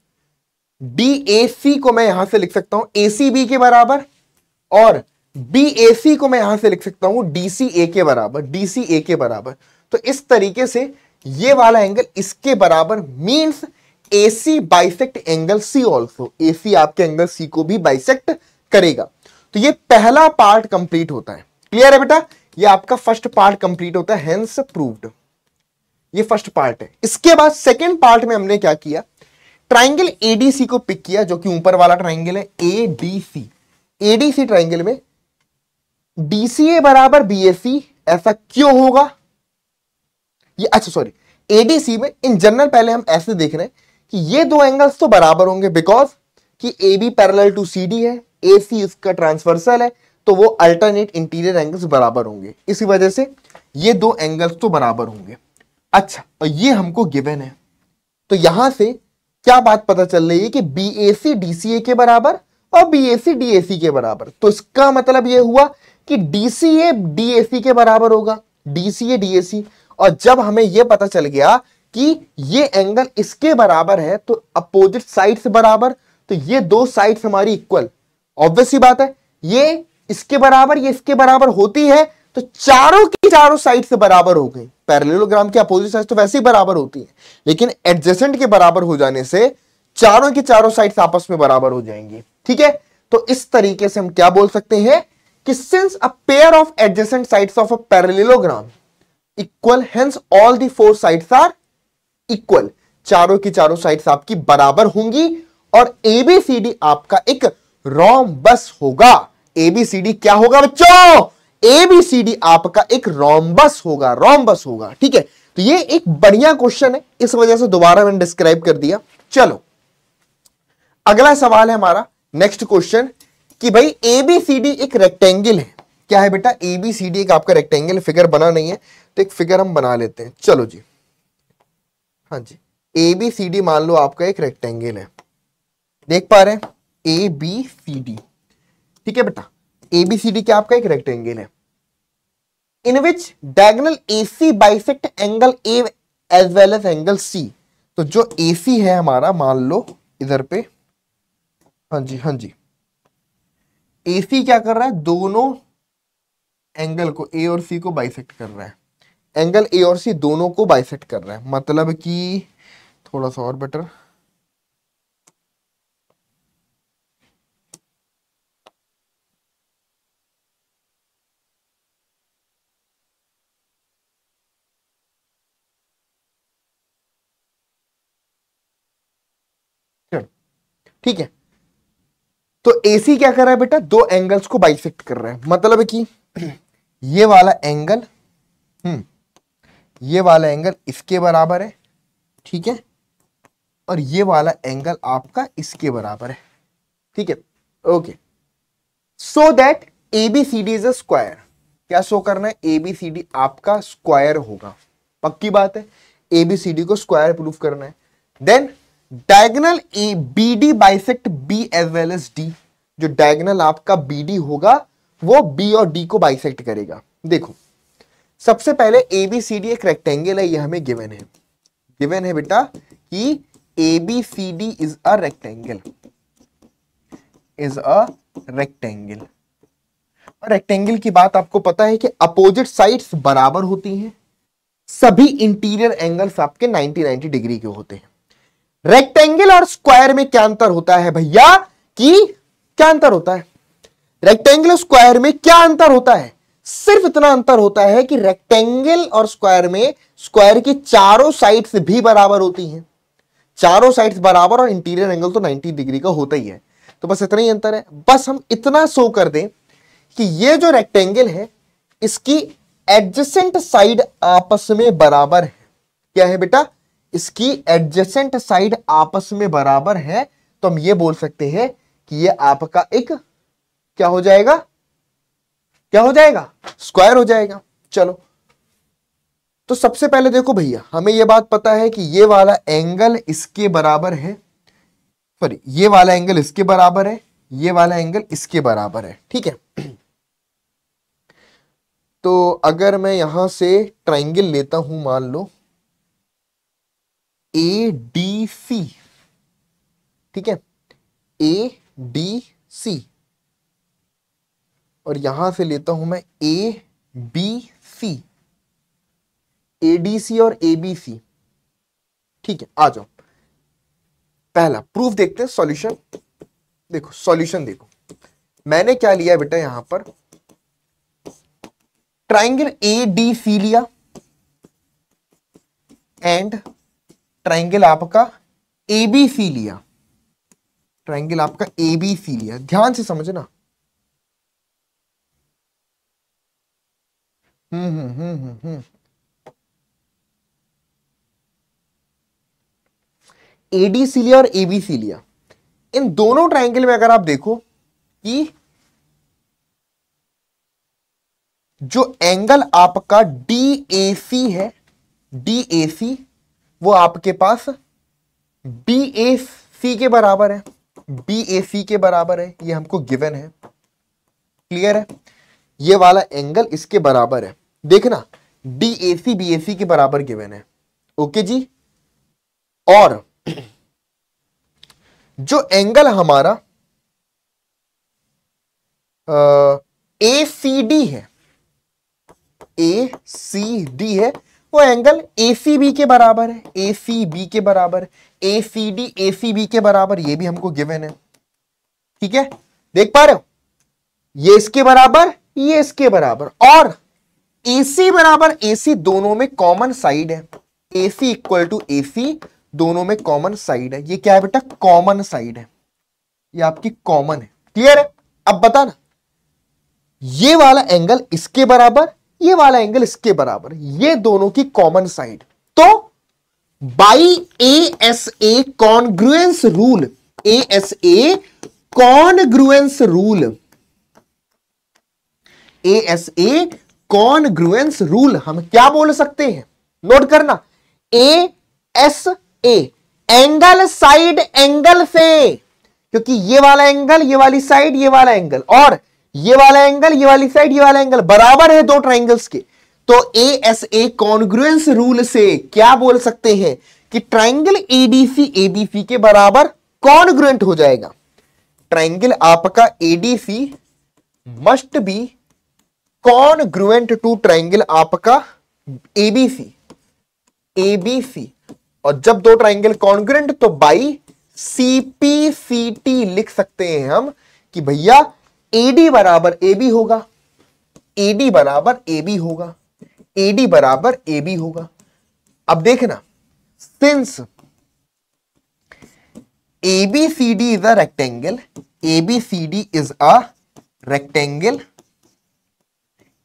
डी ए सी को मैं यहां से लिख सकता हूं ए सी बी के बराबर और बी ए सी को मैं यहां से लिख सकता हूं डी सी ए के बराबर डी सी ए के बराबर तो इस तरीके से ये वाला एंगल इसके बराबर means A C bisect angle C also A C आपके एंगल सी को भी बाइसेक्ट करेगा तो ये पहला पार्ट कंप्लीट होता है क्लियर है बेटा ये आपका फर्स्ट पार्ट कंप्लीट होता है हेंस प्रूव्ड ये फर्स्ट पार्ट है इसके बाद सेकेंड पार्ट में हमने क्या किया ट्राइंगल एडीसी को पिक किया जो कि ऊपर वाला ट्राइंगल है एडीसी एडीसी ट्राइंगल में डीसीए बराबर सी ऐसा क्यों होगा ये अच्छा सॉरी एडीसी में इन जनरल पहले हम ऐसे देख रहे हैं कि ये दो एंगल्स तो बराबर होंगे बिकॉज कि A B parallel to C D है ए सी इसका ट्रांसवर्सल है तो वो अल्टरनेट इंटीरियर एंगल्स बराबर होंगे इसी वजह से ये दो एंगल्स तो बराबर होंगे अच्छा और ये हमको गिवन है तो यहां से क्या बात पता चल रही है कि B A C D C ए के बराबर और B A C D A C के बराबर तो इसका मतलब ये हुआ कि D C A D A C के बराबर होगा D C A D A सी और जब हमें ये पता चल गया कि ये एंगल इसके बराबर है तो अपोजिट साइड्स बराबर तो ये दो साइड्स हमारी इक्वल ऑब्वियस ही बात है ये इसके बराबर ये इसके बराबर होती है तो चारों की चारों साइड से बराबर हो गई पैरेललोग्राम की अपोजिट साइड तो वैसे ही बराबर होती है लेकिन एडजेसेंट के बराबर हो जाने से चारों की चारों साइड आपस में बराबर हो जाएंगी ठीक है तो इस तरीके से हम क्या बोल सकते हैं कि since a pair of adjacent sides of a parallelogram equal hence all the four sides are equal चारों की चारों साइड्स आपकी बराबर होंगी और एबीसीडी आपका एक रोमबस होगा एबीसीडी क्या होगा बच्चों एबीसीडी आपका एक रोमबस होगा रोमबस होगा ठीक है तो ये एक बढ़िया क्वेश्चन है इस वजह से दोबारा मैंने डिस्क्राइब कर दिया चलो अगला सवाल है हमारा नेक्स्ट क्वेश्चन कि भाई एबीसीडी एक रेक्टेंगल है क्या है बेटा एबीसीडी एक आपका रेक्टेंगल फिगर बना नहीं है तो एक फिगर हम बना लेते हैं चलो जी हाँ जी एबीसीडी मान लो आपका एक रेक्टेंगल है देख पा रहे हैं ए बी सी डी ठीक है बेटा ए बी सी डी क्या आपका एक रेक्टेंगल है in which diagonal A C bisect angle A as well as angle C तो जो ए सी है हमारा मान लो इधर पे हाँ जी हाँ जी ए सी क्या कर रहा है दोनों एंगल को ए और सी को बाइसेक्ट कर रहा है एंगल ए और सी दोनों को बाइसेक्ट कर रहा है मतलब कि थोड़ा सा और बेटर ठीक है तो एसी क्या कर रहा है बेटा दो एंगल्स को बाइसेक्ट कर रहा है मतलब कि [CLEARS THROAT] ये वाला एंगल हम्म ये वाला एंगल इसके बराबर है ठीक है और ये वाला एंगल आपका इसके बराबर है ठीक है okay so that A B C D is a square क्या शो करना है ए बी सी डी आपका स्क्वायर होगा पक्की बात है ए बी सी डी को स्क्वायर प्रूफ करना है then diagonal A B D bisect B as well as D जो डायगनल आपका बी डी होगा वो बी और डी को बाइसेक्ट करेगा देखो सबसे पहले ए बी सी डी एक रेक्टेंगल है ये हमें गिवन है गिवन है बेटा कि A B C D is a rectangle is a rectangle और रेक्टेंगल की बात आपको पता है कि अपोजिट साइड्स बराबर होती हैं सभी इंटीरियर एंगल्स आपके 90 90 डिग्री के होते हैं रेक्टेंगल और स्क्वायर में क्या अंतर होता है भैया कि क्या अंतर होता है रेक्टेंगल और स्क्वायर में क्या अंतर होता है सिर्फ इतना अंतर होता है कि रेक्टेंगल और स्क्वायर में स्क्वायर की चारों साइड्स भी बराबर होती हैं चारों साइड्स बराबर और इंटीरियर एंगल तो 90 डिग्री का होता ही है तो बस इतना ही अंतर है बस हम इतना शो कर दें कि ये जो रेक्टेंगल है इसकी एडजसेंट साइड आपस में बराबर है क्या है बेटा इसकी एडजेसेंट साइड आपस में बराबर है तो हम ये बोल सकते हैं कि ये आपका एक क्या हो जाएगा क्या हो जाएगा स्क्वायर हो जाएगा चलो तो सबसे पहले देखो भैया हमें यह बात पता है कि ये वाला एंगल इसके बराबर है सॉरी ये वाला एंगल इसके बराबर है ये वाला एंगल इसके बराबर है ठीक है तो अगर मैं यहां से ट्राइंगल लेता हूं मान लो ए डी सी ठीक है ए डी सी और यहां से लेता हूं मैं ए B C A D C और ए बी सी ठीक है आ जाओ पहला प्रूफ देखते हैं सॉल्यूशन देखो सॉल्यूशन देखो मैंने क्या लिया बेटा यहां पर ट्राइंगल ए डी सी लिया एंड ट्राइंगल आपका ए बी सी लिया ट्राइंगल आपका ए बी सी लिया ध्यान से समझना हम्म हम्म हम्म हम्म हम्म एडीसी लिया और एबीसी लिया इन दोनों ट्राइंगल में अगर आप देखो कि जो एंगल आपका डी ए सी है डी ए सी वो आपके पास बी ए सी के बराबर है बी ए सी के बराबर है ये हमको गिवन है क्लियर है ये वाला एंगल इसके बराबर है देखना D A C B A C के बराबर गिवन है ओके जी और जो एंगल हमारा ए सी डी है ए सी डी है वो एंगल ए के बराबर है ए के बराबर ए सी डी ए के बराबर ये भी हमको गिवन है ठीक है देख पा रहे हो ये इसके बराबर ये इसके बराबर और ए बराबर ए दोनों में कॉमन साइड है ए सी इक्वल टू ए दोनों में कॉमन साइड है ये क्या है बेटा कॉमन साइड है ये आपकी कॉमन है क्लियर है अब बता ना ये वाला एंगल इसके बराबर ये वाला एंगल इसके बराबर ये दोनों की कॉमन साइड तो by A S A congruence rule A S A congruence rule A S A congruence rule हम क्या बोल सकते हैं नोट करना A S A angle side angle से क्योंकि ये वाला एंगल ये वाली साइड ये वाला एंगल और ये वाला एंगल ये वाली साइड ये वाला एंगल बराबर है दो ट्राइंगल्स के तो A S A congruence rule से क्या बोल सकते हैं कि ट्राइंगल एडीसी एबीसी के बराबर कॉन्ग्रुएंट हो जाएगा ट्राइंगल आपका ADC must be congruent to triangle आपका एबीसी एबीसी और जब दो ट्राइंगल कॉन्ग्रुएंट तो बाई सीपीसीटी लिख सकते हैं हम कि भैया एडी बराबर ए बी होगा एडी बराबर ए बी होगा एडी बराबर ए बी होगा अब देखना since A is a rectangle A B C D is a rectangle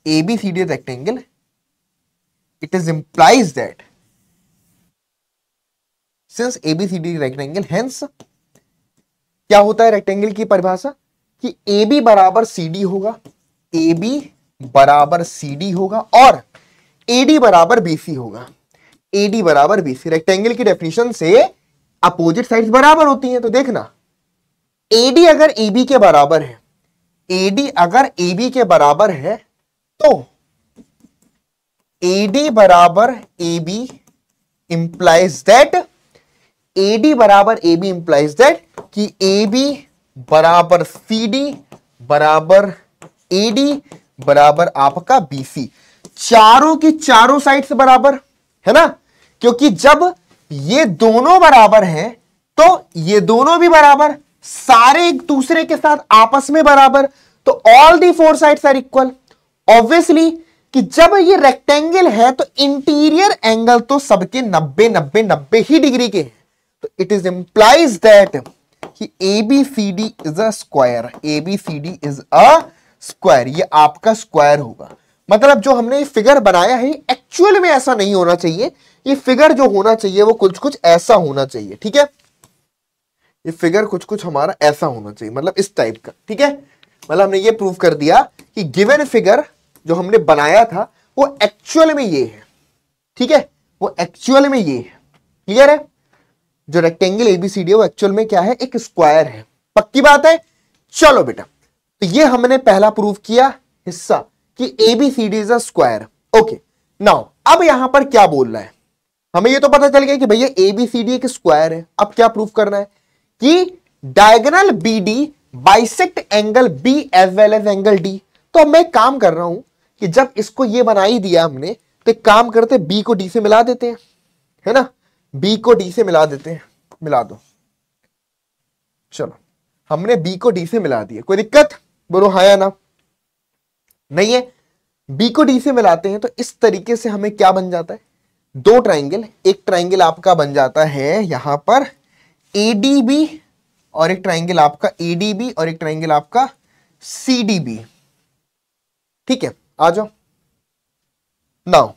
A B C D rectangle it is implies that since A is rectangle hence क्या होता है रेक्टेंगल की परिभाषा कि ए बी बराबर सी डी होगा ए बी बराबर सी डी होगा और ए डी बराबर बी सी होगा ए डी बराबर बी सी रेक्टेंगल की डेफिनेशन से अपोजिट साइड्स बराबर होती हैं तो देखना ए डी अगर ए बी के बराबर है ए डी अगर ए बी के बराबर है तो ए डी बराबर A B implies that A D बराबर ए बी इंप्लाइज दैट कि ए बी बराबर सी डी बराबर ए डी बराबर आपका बी सी चारों की चारों साइड से बराबर है ना क्योंकि जब ये दोनों बराबर हैं तो ये दोनों भी बराबर सारे एक दूसरे के साथ आपस में बराबर तो all the four sides are equal obviously कि जब ये रेक्टेंगल है तो इंटीरियर एंगल तो सबके 90 90 90 ही डिग्री के हैं तो इट इज इंप्लाइज दैट कि A B C D is a square A B C D is a square ये आपका स्क्वायर होगा मतलब जो हमने ये फिगर बनाया है एक्चुअल में ऐसा नहीं होना चाहिए ये फिगर जो होना चाहिए वो कुछ कुछ ऐसा होना चाहिए ठीक है ये फिगर कुछ कुछ हमारा ऐसा होना चाहिए मतलब इस टाइप का ठीक है मतलब हमने ये प्रूव कर दिया कि गिवन फिगर जो हमने बनाया था वो एक्चुअल में ये है ठीक है वो एक्चुअल में ये है क्लियर है जो रेक्टेंगल एबीसीडी है वो एक्चुअल में क्या है एक स्क्वायर है पक्की बात है चलो बेटा तो ये हमने पहला प्रूव किया हिस्सा कि ABCD is a square okay now अब यहां पर क्या बोल रहा है हमें ये तो पता चल गया कि भैया एबीसीडी एक स्क्वायर है अब क्या प्रूफ करना है कि diagonal B D bisect angle B as well as angle D तो मैं काम कर रहा हूं कि जब इसको ये बना ही दिया हमने तो काम करते बी को डी से मिला देते हैं है ना बी को डी से मिला देते हैं मिला दो चलो हमने बी को डी से मिला दिया कोई दिक्कत बोलो हाँ या ना नहीं है बी को डी से मिलाते हैं तो इस तरीके से हमें क्या बन जाता है दो ट्राइंगल एक ट्राइंगल आपका बन जाता है यहां पर ए डी बी और एक ट्राइंगल आपका ए डी बी और एक ट्राइंगल आपका सी डी बी ठीक है आ जाओ नाउ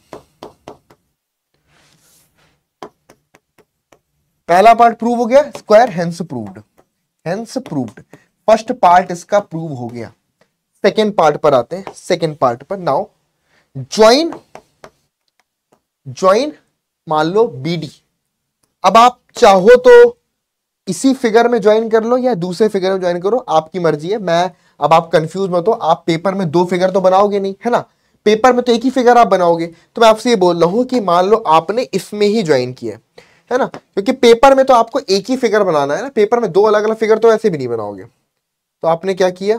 पहला पार्ट प्रूव हो गया square hence proved hence proved first part इसका प्रूव हो गया सेकेंड पार्ट पर आते हैं सेकेंड पार्ट पर नाउ ज्वाइन ज्वाइन मान लो बीडी अब आप चाहो तो इसी फिगर में ज्वाइन कर लो या दूसरे फिगर में ज्वाइन करो आपकी मर्जी है मैं अब आप कंफ्यूज मत हो आप पेपर में दो फिगर तो बनाओगे नहीं है ना पेपर में तो एक ही फिगर आप बनाओगे तो मैं आपसे ये बोल रहा हूं कि मान लो आपने इसमें ही ज्वाइन किया है ना क्योंकि पेपर में तो आपको एक ही फिगर बनाना है ना पेपर में दो अलग अलग फिगर तो ऐसे भी नहीं बनाओगे तो आपने क्या किया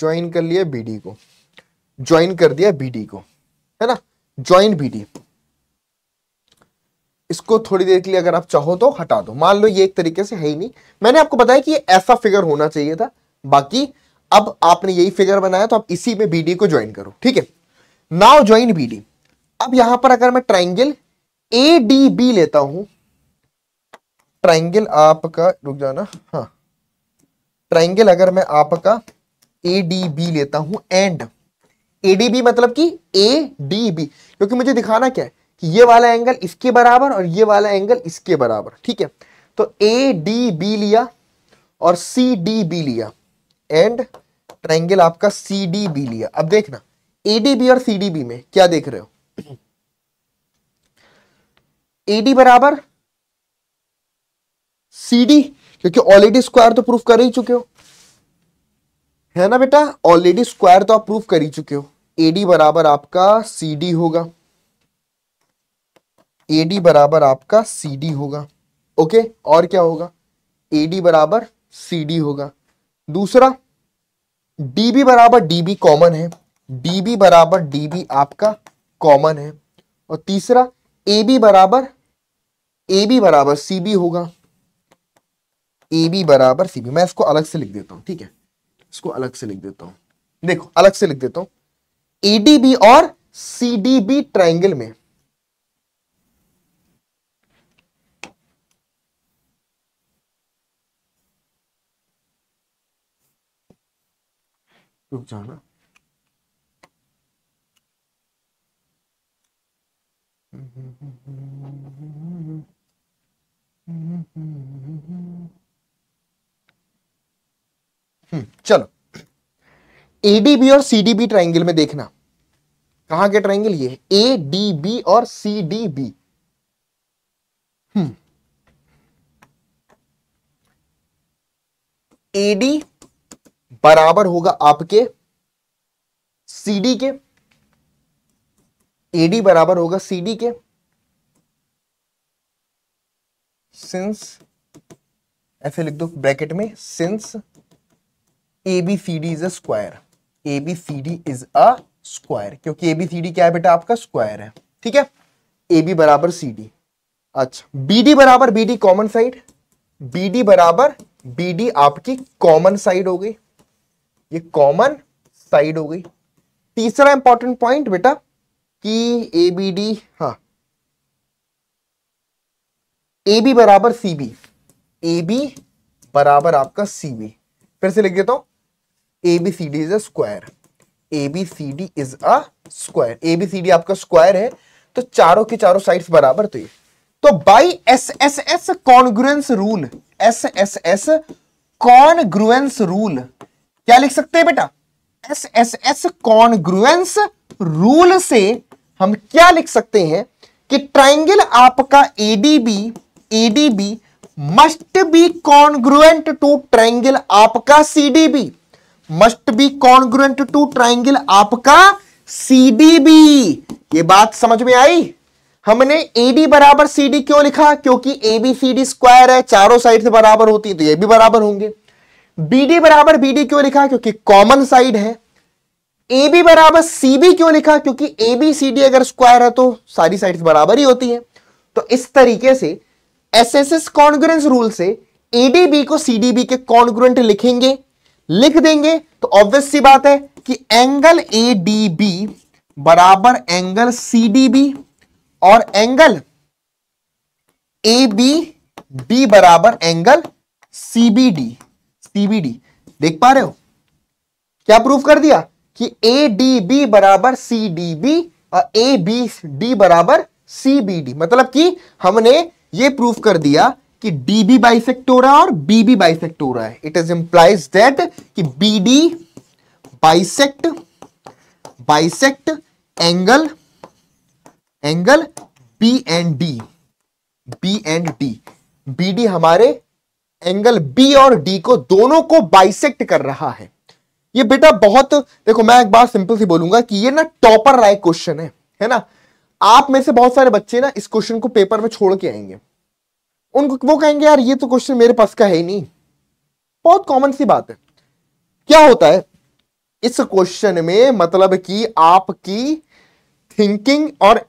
ज्वाइन कर लिया बीडी को ज्वाइन कर दिया बीडी को है ना ज्वाइन बीडी इसको थोड़ी देर के लिए अगर आप चाहो तो हटा दो मान लो ये एक तरीके से है ही नहीं मैंने आपको बताया कि ये ऐसा फिगर होना चाहिए था बाकी अब आपने यही फिगर बनाया तो आप इसी में बीडी को ज्वाइन करो ठीक है नाउ ज्वाइन बीडी अब यहां पर अगर मैं ट्राइंगल ए डी बी लेता हूं ट्राइंगल आपका रुक जाना हाँ ट्राइंगल अगर मैं आपका ए डी बी लेता हूं एंड ए डी बी मतलब कि ए डी बी क्योंकि मुझे दिखाना क्या है कि ये वाला एंगल इसके बराबर और ये वाला एंगल इसके बराबर ठीक है तो ए डी बी लिया और सी डी बी लिया एंड ट्राइंगल आपका सी डी बी लिया अब देखना ए डी बी और सी डी बी में क्या देख रहे हो ए डी बराबर सी डी क्योंकि ऑलरेडी स्क्वायर तो प्रूफ कर ही चुके हो है ना बेटा ऑलरेडी स्क्वायर तो आप प्रूफ कर ही चुके हो ए डी बराबर आपका सी डी होगा ए डी बराबर आपका सी डी होगा ओके और क्या होगा ए डी बराबर सी डी होगा दूसरा डी बी बराबर डी बी कॉमन है डी बी बराबर डी बी आपका कॉमन है और तीसरा ए बी बराबर ए बी बराबर सी बी होगा ए बी बराबर सी बी मैं इसको अलग से लिख देता हूं ठीक है इसको अलग से लिख देता हूं देखो अलग से लिख देता हूं ए डी बी और सी डी बी ट्राइंगल में रुक जाना Mm-hmm. हम्म, हम्म, हम्म, हम्म, चलो एडीबी और सीडीबी ट्राइंगल में देखना कहा के ट्राइंगल ये ए डी बी और सी डी बी एडी बराबर होगा आपके सीडी के एडी बराबर होगा सीडी के सिंस ऐसे लिख दो ब्रैकेट में since A B C D is a square A B C D is a square क्योंकि ए बी सी डी क्या है बेटा आपका स्क्वायर है ठीक है ए बी बराबर सी डी अच्छा बी डी बराबर B D common side B D बराबर बी डी आपकी कॉमन साइड हो गई ये कॉमन साइड हो गई तीसरा इंपॉर्टेंट पॉइंट बेटा कि ए बी डी हाँ ए बी बराबर सी बी ए बी बराबर आपका सी बी फिर से लिख देता हूं A B C D is a square A B C D is a square A B C D आपका स्क्वायर है तो चारों के चारों साइड्स बराबर तो ये तो by S S S congruence rule S S S congruence rule क्या लिख सकते हैं बेटा S S S congruence rule से हम क्या लिख सकते हैं कि ट्राइंगल आपका ADB ADB e must be congruent to triangle आपका CDB must be congruent to triangle आपका CDB ये बात समझ में आई हमने AD e बराबर CD क्यों लिखा क्योंकि ABCD स्क्वायर है चारों साइड से बराबर होती है तो ये भी बराबर होंगे BD बराबर BD क्यों लिखा क्योंकि कॉमन साइड है AB बराबर CB क्यों लिखा क्योंकि ABCD अगर स्क्वायर है तो सारी साइड बराबर ही होती है तो इस तरीके से एसएसएस कॉन्ग्रेंस रूल से एडीबी को सीडीबी के कॉन्ग्रेंट लिखेंगे लिख देंगे तो ऑब्वियस सी बात है कि एंगल एडीबी बराबर एंगल सीडीबी और एंगल ए बी बी बराबर एंगल सीबीडी सीबीडी देख पा रहे हो क्या प्रूफ कर दिया कि ए डी बी बराबर सी डी बी और ए बी डी बराबर सी बी डी मतलब कि हमने ये प्रूफ कर दिया कि डी बी बाइसेक्ट हो रहा है और बी बी बाइसेक्ट हो रहा है इट इज इंप्लाइज दैट कि B D bisect bisect angle angle B and D B and D B D हमारे एंगल बी और डी को दोनों को बाइसेक्ट कर रहा है ये बेटा बहुत देखो मैं एक बार सिंपल सी बोलूंगा कि ये ना टॉपर राय क्वेश्चन है है ना आप में से बहुत सारे बच्चे ना इस क्वेश्चन को पेपर में छोड़ के आएंगे उनको वो कहेंगे यार ये तो क्वेश्चन मेरे पास का है ही नहीं बहुत कॉमन सी बात है क्या होता है इस क्वेश्चन में मतलब कि आपकी थिंकिंग और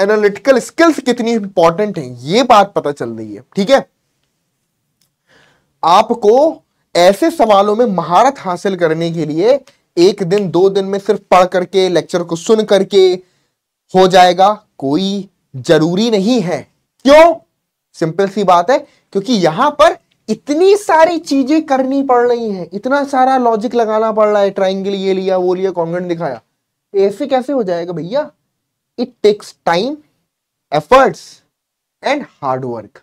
एनालिटिकल स्किल्स कितनी इंपॉर्टेंट है ये बात पता चल रही है ठीक है आपको ऐसे सवालों में महारत हासिल करने के लिए एक दिन दो दिन में सिर्फ पढ़ करके लेक्चर को सुन करके हो जाएगा कोई जरूरी नहीं है क्यों सिंपल सी बात है क्योंकि यहां पर इतनी सारी चीजें करनी पड़ रही हैं इतना सारा लॉजिक लगाना पड़ रहा है ट्राइंगल ये लिया वो लिया कॉन्गेंट दिखाया ऐसे कैसे हो जाएगा भैया it takes time efforts and hard work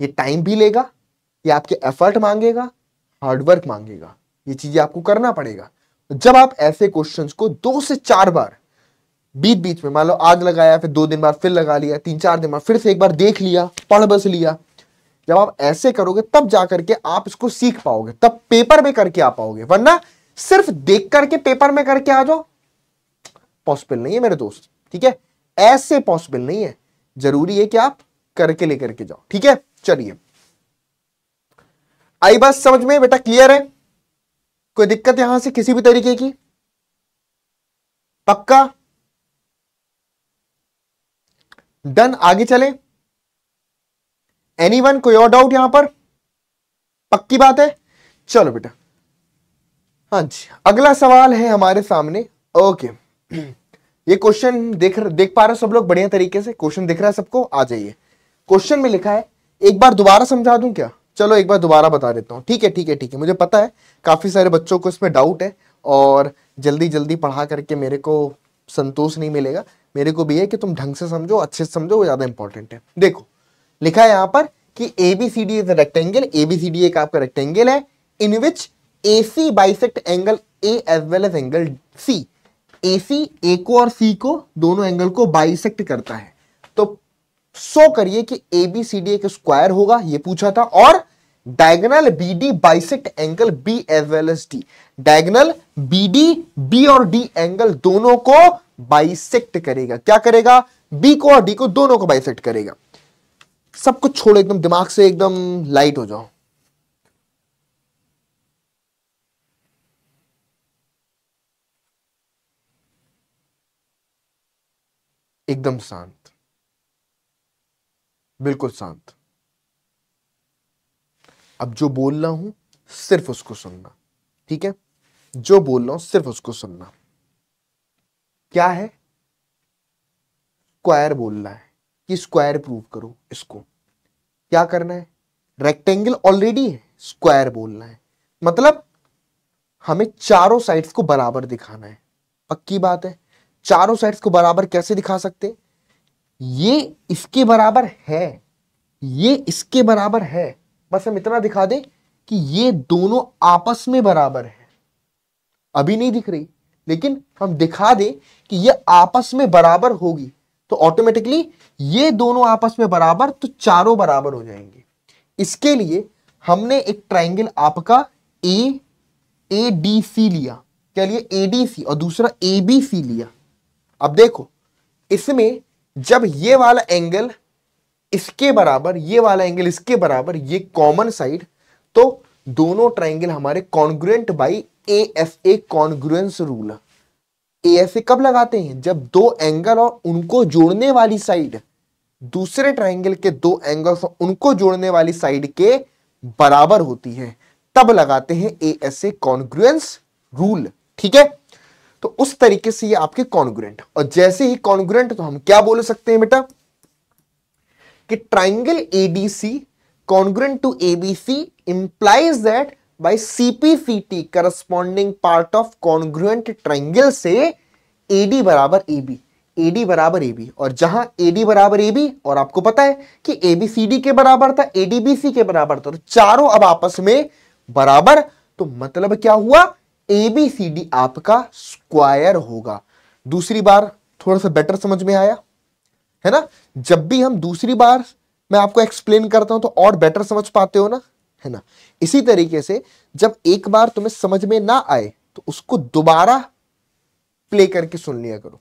ये टाइम भी लेगा ये आपके एफर्ट मांगेगा हार्डवर्क मांगेगा ये चीजें आपको करना पड़ेगा तो जब आप ऐसे क्वेश्चंस को दो से चार बार बीच बीच में मान लो आग लगाया फिर दो दिन बाद फिर लगा लिया तीन चार दिन बाद फिर से एक बार देख लिया पढ़ बस लिया जब आप ऐसे करोगे तब जा करके आप इसको सीख पाओगे तब पेपर में करके आ पाओगे वरना सिर्फ देख करके पेपर में करके आ जाओ पॉसिबल नहीं है मेरे दोस्त ठीक है ऐसे पॉसिबल नहीं है जरूरी है कि आप करके लेकर के जाओ ठीक है चलिए आई बात समझ में बेटा क्लियर है कोई दिक्कत यहां से किसी भी तरीके की पक्का डन आगे चले एनी वन कोई और डाउट यहां पर पक्की बात है चलो बेटा हाँ जी अगला सवाल है हमारे सामने ओके [CLEARS THROAT] ये क्वेश्चन देख देख पा रहे सब लोग बढ़िया तरीके से क्वेश्चन दिख रहा है सबको आ जाइए क्वेश्चन में लिखा है एक बार दोबारा समझा दूं क्या चलो एक बार दोबारा बता देता हूँ ठीक है ठीक है ठीक है मुझे पता है काफ़ी सारे बच्चों को इसमें डाउट है और जल्दी जल्दी पढ़ा करके मेरे को संतोष नहीं मिलेगा मेरे को भी है कि तुम ढंग से समझो अच्छे से समझो वो ज़्यादा इंपॉर्टेंट है देखो लिखा है यहां पर कि A B C D is rectangle A B C D एक आपका रेक्टेंगल है in which A C bisect angle A as well as angle C A C A को और सी को दोनों एंगल को बाइसेक्ट करता है तो सो करिए कि ए बी सी डी एक स्क्वायर होगा ये पूछा था और diagonal B D bisect angle B as well as D diagonal B D B और डी एंगल दोनों को बाइसेक्ट करेगा क्या करेगा बी को और डी को दोनों को बाइसेक्ट करेगा सब कुछ छोड़ो एकदम दिमाग से एकदम लाइट हो जाओ एकदम शांत बिल्कुल शांत अब जो बोल रहा हूं सिर्फ उसको सुनना ठीक है जो बोल रहा हूं सिर्फ उसको सुनना क्या है स्क्वायर बोलना है कि स्क्वायर प्रूव करो इसको क्या करना है रेक्टेंगल ऑलरेडी है स्क्वायर बोलना है मतलब हमें चारों साइड्स को बराबर दिखाना है पक्की बात है चारों साइड्स को बराबर कैसे दिखा सकते ये इसके बराबर है ये इसके बराबर है बस हम इतना दिखा दें कि ये दोनों आपस में बराबर है अभी नहीं दिख रही लेकिन हम दिखा दें कि ये आपस में बराबर होगी तो ऑटोमेटिकली ये दोनों आपस में बराबर तो चारों बराबर हो जाएंगे इसके लिए हमने एक ट्राइंगल आपका ए ए डी सी लिया क्या लिया ए डी सी और दूसरा ए बी सी लिया अब देखो इसमें जब ये वाला एंगल इसके बराबर ये वाला एंगल इसके बराबर ये कॉमन साइड तो दोनों ट्राइंगल हमारे congruent by A F A congruence rule A F A कब लगाते हैं जब दो एंगल और उनको जोड़ने वाली साइड दूसरे ट्राइंगल के दो एंगल्स और उनको जोड़ने वाली साइड के बराबर होती है तब लगाते हैं A S A congruence rule ठीक है तो उस तरीके से ये आपके कॉन्ग्रुएंट और जैसे ही कॉन्ग्रुएंट तो हम क्या बोल सकते हैं बेटा कि triangle ADC congruent to ABC implies that C CPCT corresponding part of congruent triangle से एडी बराबर ए बी एडी बराबर ए बी और जहां एडी बराबर ए बी और आपको पता है कि एबीसीडी के बराबर था एडीबीसी के बराबर था तो चारों अब आपस में बराबर तो मतलब क्या हुआ एबीसीडी आपका स्क्वायर होगा दूसरी बार थोड़ा सा बेटर समझ में आया है ना जब भी हम दूसरी बार मैं आपको एक्सप्लेन करता हूं तो और बेटर समझ पाते हो ना है ना इसी तरीके से जब एक बार तुम्हें समझ में ना आए तो उसको दोबारा प्ले करके सुन लिया करो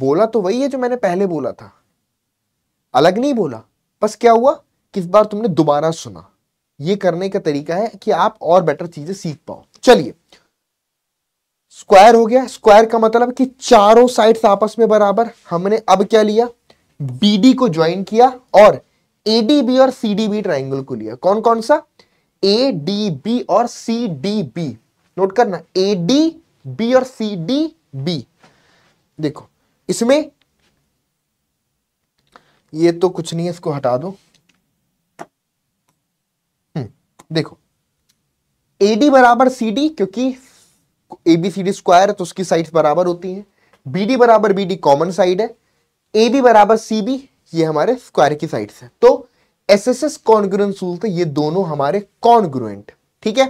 बोला तो वही है जो मैंने पहले बोला था अलग नहीं बोला बस क्या हुआ किस बार तुमने दोबारा सुना यह करने का तरीका है कि आप और बेटर चीजें सीख पाओ चलिए स्क्वायर हो गया स्क्वायर का मतलब कि चारों साइड्स आपस में बराबर हमने अब क्या लिया बीडी को ज्वाइन किया और एडीबी और सीडीबी ट्राइंगल को लिया कौन कौन सा ए डी बी और सी डी बी नोट करना ए डी बी और सी डी बी देखो इसमें ये तो कुछ नहीं है इसको हटा दो हम्म, देखो डी बराबर सी डी क्योंकि A B C D square है तो उसकी साइड बराबर होती है बी डी बराबर बी डी कॉमन साइड है ए बी बराबर सी बी ये हमारे स्क्वायर की साइड है तो S S S congruent rule थे ये दोनों हमारे कॉन्ग्रुएंट ठीक है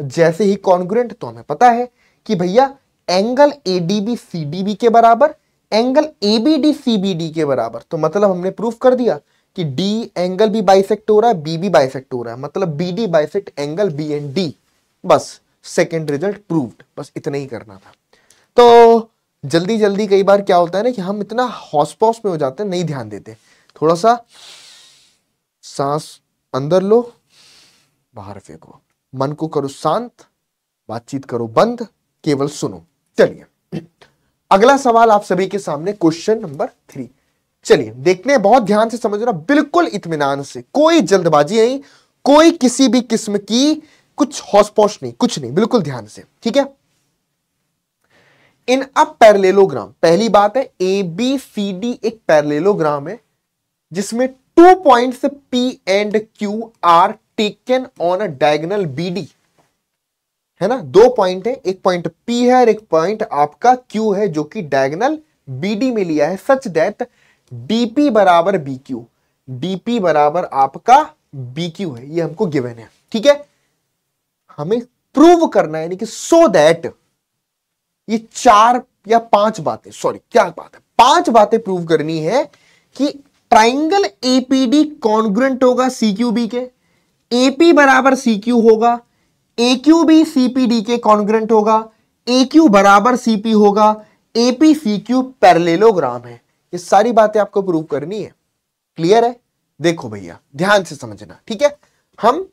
जैसे ही कॉन्ग्रुएंट तो हमें पता है कि भैया angle A D B C D B के बराबर angle A B D C B D के बराबर तो मतलब हमने प्रूफ कर दिया कि डी एंगल भी बाइसेक्ट हो रहा है बी भी बाइसेक्ट हो रहा है मतलब B D bisect angle B and D बस सेकेंड रिजल्ट प्रूव्ड बस इतना ही करना था तो जल्दी जल्दी कई बार क्या होता है ना कि हम इतना हॉसपॉस में हो जाते हैं नहीं ध्यान देते थोड़ा सा सांस अंदर लो बाहर फेंको मन को करो शांत बातचीत करो बंद केवल सुनो चलिए अगला सवाल आप सभी के सामने क्वेश्चन नंबर थ्री चलिए देखने बहुत ध्यान से समझना बिल्कुल इतमान से कोई जल्दबाजी नहीं कोई किसी भी किस्म की कुछ हौसपौश नहीं कुछ नहीं बिल्कुल ध्यान से ठीक है इन अ पैरलेलोग्राम पहली बात है ए बी सी डी एक पैरलेलोग्राम है जिसमें two points P and Q are taken on a B D है ना दो पॉइंट है एक पॉइंट पी है और एक पॉइंट आपका क्यू है जो कि डायगनल बी डी में लिया है सच दैट डीपी बराबर बी क्यू डीपी बराबर आपका बी क्यू है ये हमको गिवन है ठीक है हमें प्रूव करना है यानी कि सो दैट ये चार या पांच बातें सॉरी क्या बात है पांच बातें प्रूव करनी है कि ट्राइंगल एपीडी कॉन्ग्रेंट होगा सीक्यूबी के एपी बराबर सीक्यू होगा एक्यू बी सीपीडी के कॉन्ग्रेंट होगा एक्यू बराबर सीपी होगा एपी सीक्यू पैरलेलोग्राम है ये सारी बातें आपको प्रूव करनी है क्लियर है देखो भैया ध्यान से समझना ठीक है हम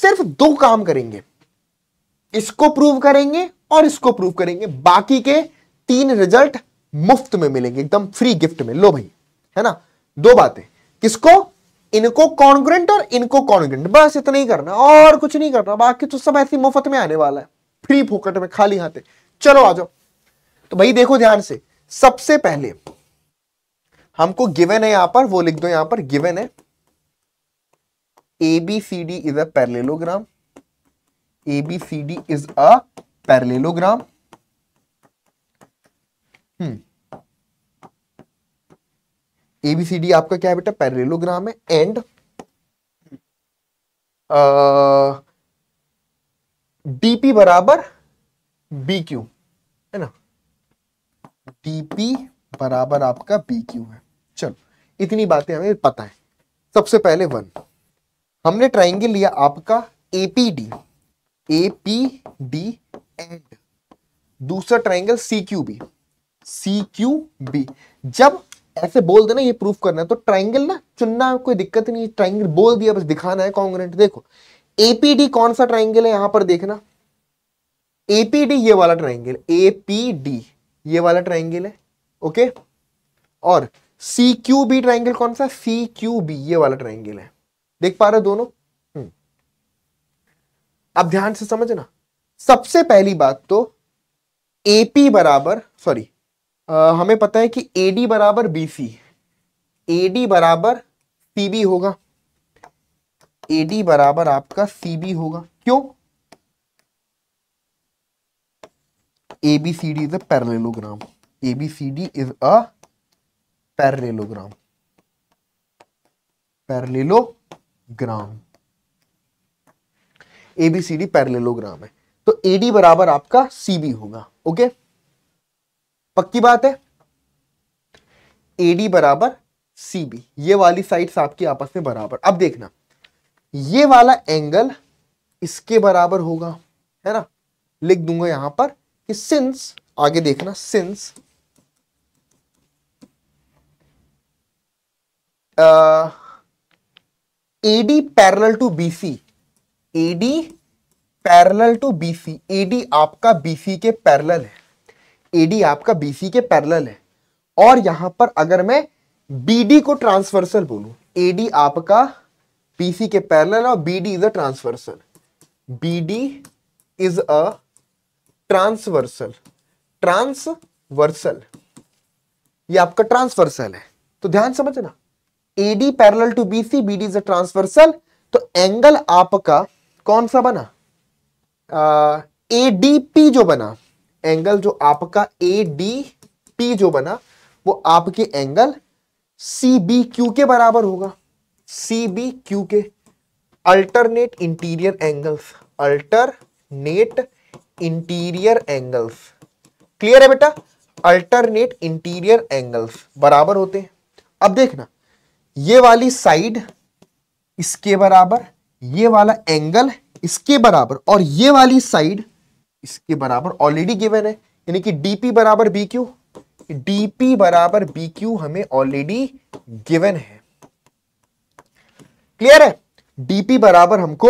सिर्फ दो काम करेंगे इसको प्रूव करेंगे और इसको प्रूव करेंगे बाकी के तीन रिजल्ट मुफ्त में मिलेंगे एकदम फ्री गिफ्ट में लो भाई है ना दो बातें किसको इनको कॉन्ग्रेंट और इनको कॉन्ग्रेंट बस इतना ही करना और कुछ नहीं करना बाकी तो सब ऐसी मुफ्त में आने वाला है फ्री फोकट में खाली हाथे चलो आ जाओ तो भाई देखो ध्यान से सबसे पहले हमको गिवन है यहां पर वो लिख दो यहां पर गिवन है A B C D is a parallelogram A B C D is a parallelogram ABCD hmm. आपका क्या है बेटा पैरलेलोग्राम है एंड डीपी बराबर बी क्यू है ना डीपी बराबर आपका बी क्यू है चलो इतनी बातें हमें पता है सबसे पहले वन हमने ट्राइंगल लिया आपका एपीडी एपीडी एंड दूसरा triangle C Q B C Q B जब ऐसे बोल देना ये प्रूफ करना है तो ट्राइंगल ना चुनना कोई दिक्कत नहीं ट्राइंगल बोल दिया बस दिखाना है कॉन्ग्रेंट देखो एपीडी कौन सा ट्राइंगल है यहां पर देखना एपीडी ये वाला ट्राइंगल एपीडी ये वाला ट्राइंगल है ओके और सी क्यू बी ट्राइंगल कौन सा सी क्यू बी ये वाला ट्राइंगल है देख पा रहे हो दोनों आप हम्म। ध्यान से समझना सबसे पहली बात तो एपी बराबर सॉरी हमें पता है कि ए डी बराबर बी सी एडी बराबर सीबी बी होगा एडी बराबर आपका सी बी होगा क्यों A B C D is a parallelogram A B C D is a parallelogram parallelogram A B C D है तो एडी बराबर आपका सीबी होगा ओके पक्की बात है एडी बराबर सीबी ये वाली साइड्स आपकी आपस में बराबर अब देखना ये वाला एंगल इसके बराबर होगा है ना लिख दूंगा यहां पर कि सिंस आगे देखना since AD parallel to BC AD parallel to BC AD आपका बीसी के पैरेलल है एडी आपका बीसी के पैरेलल है और यहां पर अगर मैं बीडी को ट्रांसवर्सल बोलू एडी आपका बीसी के पैरेलल और BD is a transversal BD is a transversal transversal ये आपका ट्रांसवर्सल है तो ध्यान समझना AD parallel to BC BD is a transversal तो एंगल आपका कौन सा बना ए डी पी जो बना एंगल जो आपका ए डी पी जो बना वो आपके एंगल सी बी क्यू के बराबर होगा सी बी क्यू के alternate interior angles alternate interior angles clear है बेटा अल्टरनेट इंटीरियर एंगल्स बराबर होते हैं अब देखना ये वाली साइड इसके बराबर ये वाला एंगल इसके बराबर और ये वाली साइड इसके बराबर ऑलरेडी गिवन है यानी कि पी बराबर बी क्यू पी बराबर बी क्यू हमें ऑलरेडी गिवन है क्लियर है डीपी बराबर हमको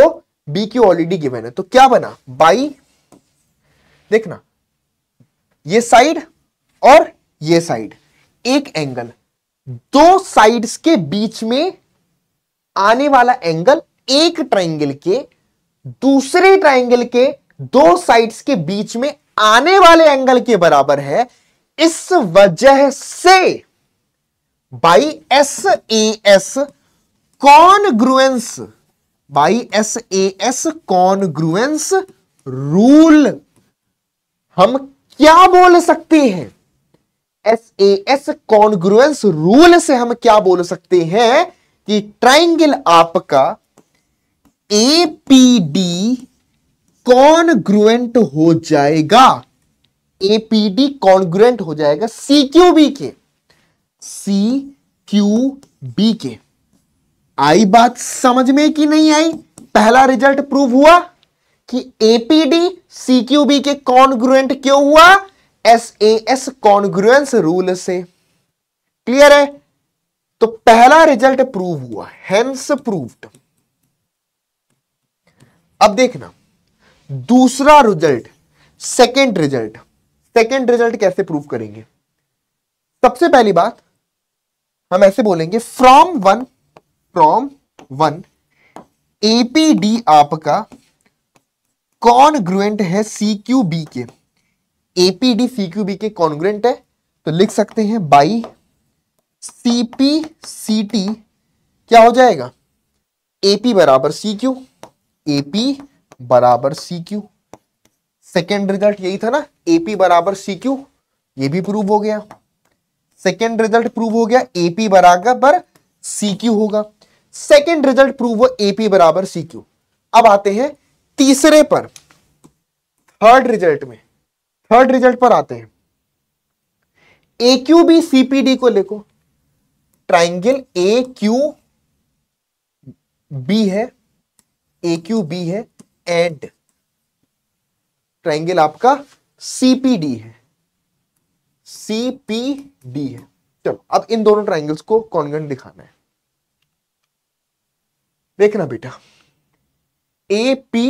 बी क्यू ऑलरेडी गिवन है तो क्या बना बाई देखना ये साइड और ये साइड एक एंगल दो साइड्स के बीच में आने वाला एंगल एक ट्रायंगल के दूसरे ट्राइंगल के दो साइड्स के बीच में आने वाले एंगल के बराबर है इस वजह से by S A S congruence by S A S congruence rule हम क्या बोल सकते हैं S A S congruence rule से हम क्या बोल सकते हैं कि ट्राइंगल आपका एपीडी कॉन्ग्रुएंट हो जाएगा एपीडी कॉन्ग्रुएंट हो जाएगा सी क्यू बी के सी क्यू बी के आई बात समझ में कि नहीं आई पहला रिजल्ट प्रूव हुआ कि एपीडी सी क्यू बी के कॉन्ग्रुएंट क्यों हुआ S A S congruence rule से क्लियर है तो पहला रिजल्ट प्रूव हुआ हेंस प्रूव्ड अब देखना दूसरा result second result second result कैसे प्रूव करेंगे सबसे पहली बात हम ऐसे बोलेंगे from one from one APD आपका कॉनग्रुएंट है सीक्यूबी के एपीडी सीक्यूबी के कॉनग्रुएंट है तो लिख सकते हैं बाई सीपी टी क्या हो जाएगा एपी बराबर सीक्यू एपी बराबर सी क्यू सेकेंड रिजल्ट यही था ना एपी बराबर सी क्यू ये भी प्रूव हो गया सेकेंड रिजल्ट प्रूव हो गया एपी बराबर सी क्यू होगा सेकेंड रिजल्ट प्रूव हो एपी बराबर सी क्यू अब आते हैं तीसरे पर थर्ड रिजल्ट में थर्ड रिजल्ट पर आते हैं ए क्यू बी सीपीडी को लिखो ट्राइंगल ए क्यू बी है ए क्यू बी है एंड ट्राइंगल आपका सीपीडी है सीपीडी है चलो अब इन दोनों ट्राइंगल्स को कॉन्गन दिखाना है देखना बेटा ए पी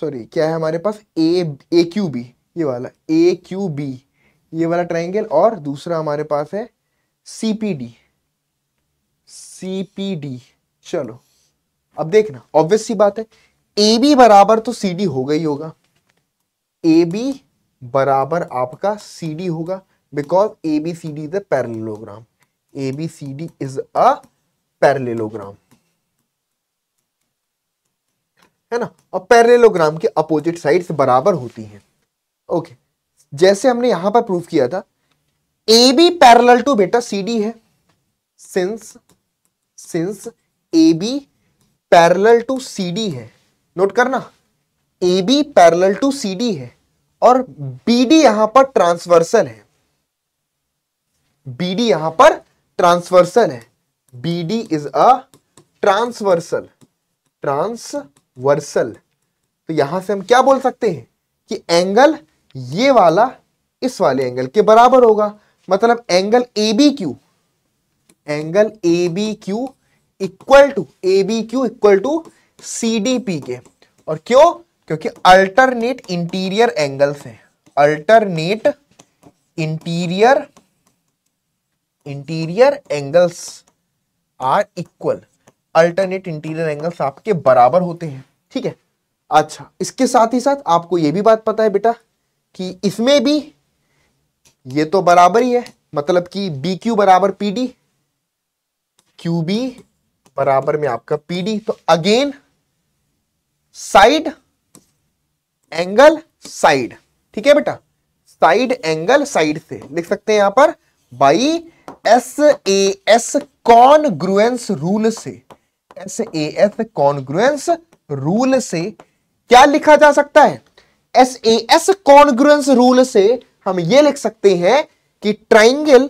सॉरी क्या है हमारे पास ए ए क्यू बी ये वाला ए क्यू बी ये वाला ट्राइंगल और दूसरा हमारे पास है सीपीडी सीपीडी चलो अब देखना ऑब्वियस सी बात है ए बी बराबर तो सी डी होगा ही होगा ए बी बराबर आपका सी डी होगा because A B C D is a parallelogram A B C D is a parallelogram है ना और पैरेलोग्राम के अपोजिट साइड्स बराबर होती हैं ओके जैसे हमने यहां पर प्रूफ किया था ए बी पैरल टू बेटा सी डी है since since A B parallel to CD है नोट करना A B parallel to CD है और बी डी यहां पर ट्रांसवर्सल है बी डी यहां पर ट्रांसवर्सल है B D is a transversal transversal तो यहां से हम क्या बोल सकते हैं कि एंगल ये वाला इस वाले एंगल के बराबर होगा मतलब angle A B Q angle A B Q equal to A B Q equal to C D P के और क्यों क्योंकि अल्टरनेट इंटीरियर एंगल्स हैं alternate interior interior angles are equal alternate interior angles आपके बराबर होते हैं ठीक है अच्छा इसके साथ ही साथ आपको यह भी बात पता है बेटा कि इसमें भी ये तो बराबर ही है मतलब कि बी क्यू बराबर पी डी क्यू बी बराबर में आपका पीडी तो अगेन साइड एंगल साइड ठीक है बेटा साइड एंगल साइड से लिख सकते हैं यहां पर by S A S congruence rule से S A S congruence rule से क्या लिखा जा सकता है S A S congruence rule से हम ये लिख सकते हैं कि ट्राइंगल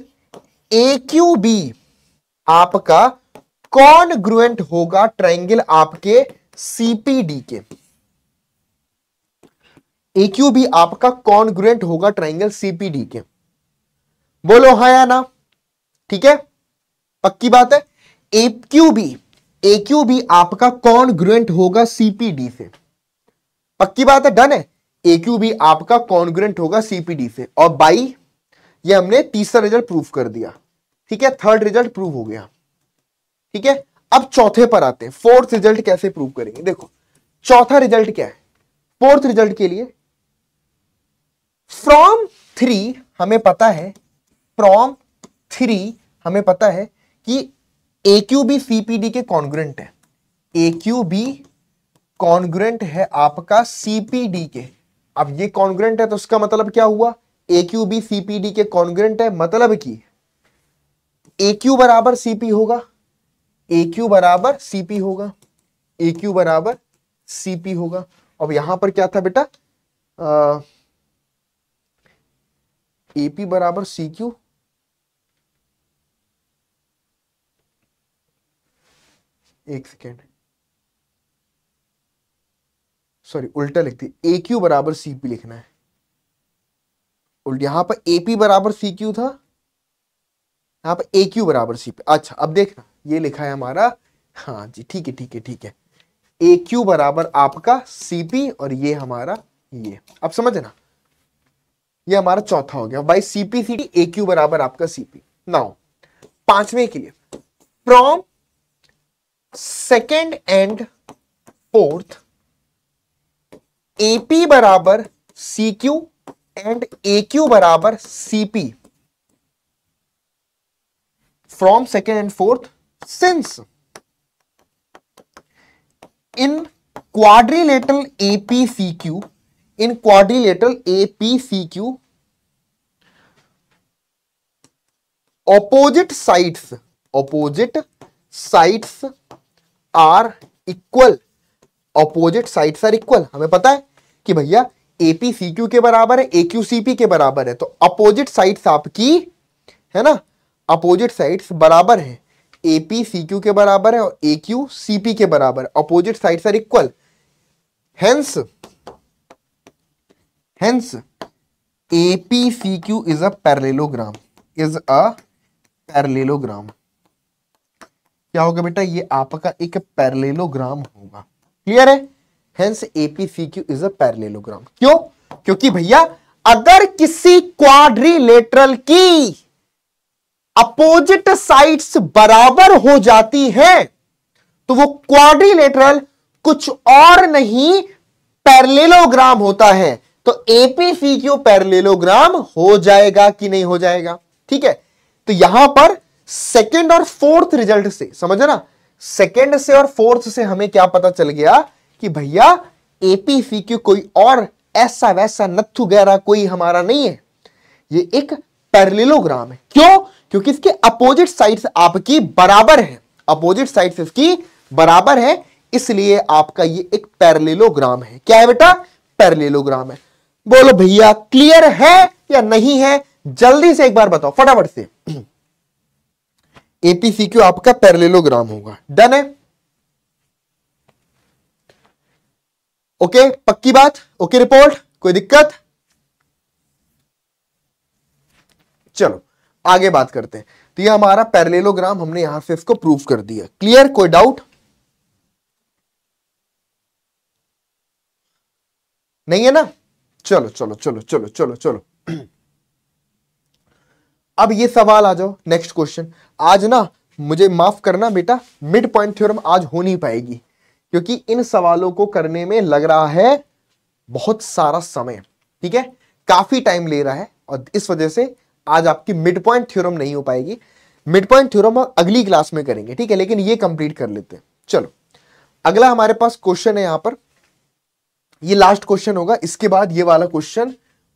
ए क्यू बी आपका कौन ग्रुएंट होगा ट्राइंगल आपके सीपीडी के एक्यू भी आपका ग्रुएंट होगा ट्राइंगल सीपीडी के बोलो हाँ या ना ठीक है पक्की बात है एक्यू भी एक्यू भी आपका ग्रुएंट होगा सीपीडी से पक्की बात है डन है एक्यू भी आपका ग्रुएंट होगा सीपीडी से और बाई ये हमने तीसरा रिजल्ट प्रूफ कर दिया ठीक है थर्ड रिजल्ट प्रूफ हो गया ठीक है अब चौथे पर आते हैं फोर्थ रिजल्ट कैसे प्रूव करेंगे देखो चौथा रिजल्ट क्या है फोर्थ रिजल्ट के लिए फ्रॉम थ्री हमें पता है फ्रॉम थ्री हमें पता है कि ए क्यू बी सीपीडी के कॉन्ग्रेंट है ए क्यू बी कॉन्ग्रेंट है आपका सीपीडी के अब ये कॉन्ग्रेंट है तो उसका मतलब क्या हुआ ए क्यू बी सीपीडी के कॉन्ग्रेंट है मतलब कि ए क्यू बराबर सीपी होगा ए क्यू बराबर सीपी होगा ए क्यू बराबर सीपी होगा अब यहां पर क्या था बेटा एपी बराबर सी क्यू एक सेकेंड सॉरी उल्टा लिखती ए क्यू बराबर सीपी लिखना है उल्ट यहां पर एपी बराबर सी क्यू था यहाँ पर ए क्यू बराबर सी पे अच्छा अब देखना ये लिखा है हमारा हाँ जी ठीक है ठीक है ठीक है ए क्यू बराबर आपका सी पी और ये हमारा ये अब समझना ये हमारा चौथा हो गया by C P C D A Q बराबर आपका सी पी नाउ पांचवे के लिए from second and fourth AP बराबर C Q and A Q बराबर CP from second and fourth since in quadrilateral APCQ in quadrilateral APCQ opposite sides opposite sides are equal opposite sides are equal हमें पता है कि भैया एपीसीक्यू के बराबर है एक्यूसीपी के बराबर है तो अपोजिट साइड्स आपकी है ना अपोजिट साइड्स बराबर हैं ए पी सी क्यू के बराबर है और ए क्यू सी पी के बराबर opposite sides are equal hence hence A P C Q is a parallelogram is a parallelogram क्या होगा बेटा ये आपका एक पैरलेलोग्राम होगा क्लियर है hence Q is a parallelogram क्यों क्योंकि भैया अगर किसी क्वाड्रिलेटरल की अपोजिट साइड्स बराबर हो जाती हैं तो वो क्वाड्रिलेटरल कुछ और नहीं पैरेललोग्राम होता है तो एपीसी क्यू पैरेललोग्राम हो जाएगा कि नहीं हो जाएगा ठीक है तो यहां पर सेकंड और फोर्थ रिजल्ट से समझे ना सेकंड से और फोर्थ से हमें क्या पता चल गया कि भैया एपीसी कोई और ऐसा वैसा नथु गहरा कोई हमारा नहीं है ये एक पैरेललोग्राम है क्यों क्योंकि इसके अपोजिट साइड्स आपकी बराबर है अपोजिट साइड्स इसकी बराबर है इसलिए आपका ये एक पैरेललोग्राम है क्या है बेटा पैरेललोग्राम है बोलो भैया क्लियर है या नहीं है जल्दी से एक बार बताओ फटाफट से एपीसी क्यू आपका पैरेललोग्राम होगा डन है ओके पक्की बात ओके रिपोर्ट कोई दिक्कत चलो आगे बात करते हैं तो ये हमारा पैरलेलोग्राम हमने यहां से इसको प्रूव कर दिया क्लियर कोई डाउट नहीं है ना चलो चलो चलो चलो चलो चलो [CLEARS THROAT] अब ये सवाल आ जाओ नेक्स्ट क्वेश्चन आज ना मुझे माफ करना बेटा मिड पॉइंट थ्योरम आज हो नहीं पाएगी क्योंकि इन सवालों को करने में लग रहा है बहुत सारा समय ठीक है काफी टाइम ले रहा है और इस वजह से आज आपकी मिड पॉइंट थ्योरम नहीं हो पाएगी मिड पॉइंट थ्योरम हम अगली क्लास में करेंगे ठीक है लेकिन ये कंप्लीट कर लेते हैं चलो अगला हमारे पास क्वेश्चन है यहां पर ये लास्ट क्वेश्चन होगा इसके बाद ये वाला क्वेश्चन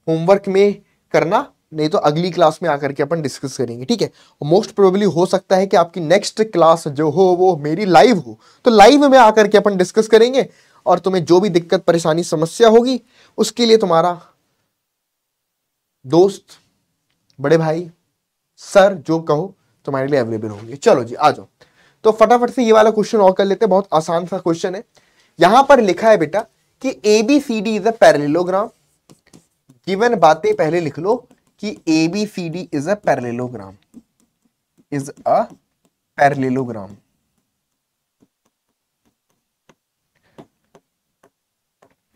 होमवर्क में करना नहीं तो अगली क्लास में आकर के अपन डिस्कस करेंगे ठीक है मोस्ट प्रोबेबली हो सकता है कि आपकी नेक्स्ट क्लास जो हो वो मेरी लाइव हो तो लाइव में आकर के अपन डिस्कस करेंगे और तुम्हें जो भी दिक्कत परेशानी समस्या होगी उसके लिए तुम्हारा दोस्त बड़े भाई सर जो कहो तुम्हारे लिए अवेलेबल होंगे चलो जी आ जाओ तो फटाफट से ये वाला क्वेश्चन और कर लेते हैं बहुत आसान सा क्वेश्चन है यहां पर लिखा है बेटा कि A B C D is a parallelogram given बातें पहले लिख लो कि A B C D is a parallelogram is a parallelogram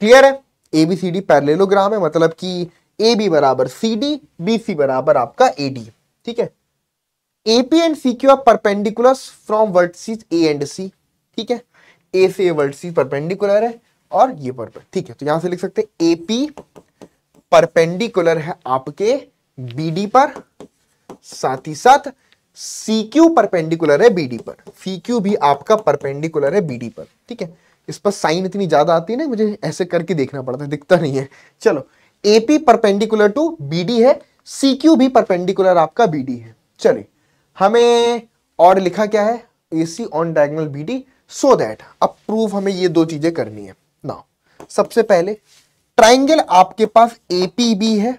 clear है एबीसीडी पैरेललोग्राम है मतलब कि ए बी बराबर सी डी बी सी बराबर आपका ए डी ठीक है AP and C Q are perpendicular from vertices A and C ठीक है ए से ए वर्टिस परपेंडिकुलर है और ये पर ठीक है तो यहां से लिख सकते हैं ए परपेंडिकुलर है आपके बी डी पर साथ ही साथ सी क्यू परपेंडिकुलर है बी डी पर सी क्यू भी आपका परपेंडिकुलर है बी डी पर ठीक है इस पर साइन इतनी ज्यादा आती है ना मुझे ऐसे करके देखना पड़ता है दिखता नहीं है चलो एपी परपेंडिकुलर टू बीडी है सीक्यू भी परपेंडिकुलर आपका बीडी है चलिए हमें और लिखा क्या है AC on B BD so that अब प्रूफ हमें ये दो चीजें करनी है ना सबसे पहले ट्राइंगल आपके पास एपी बी है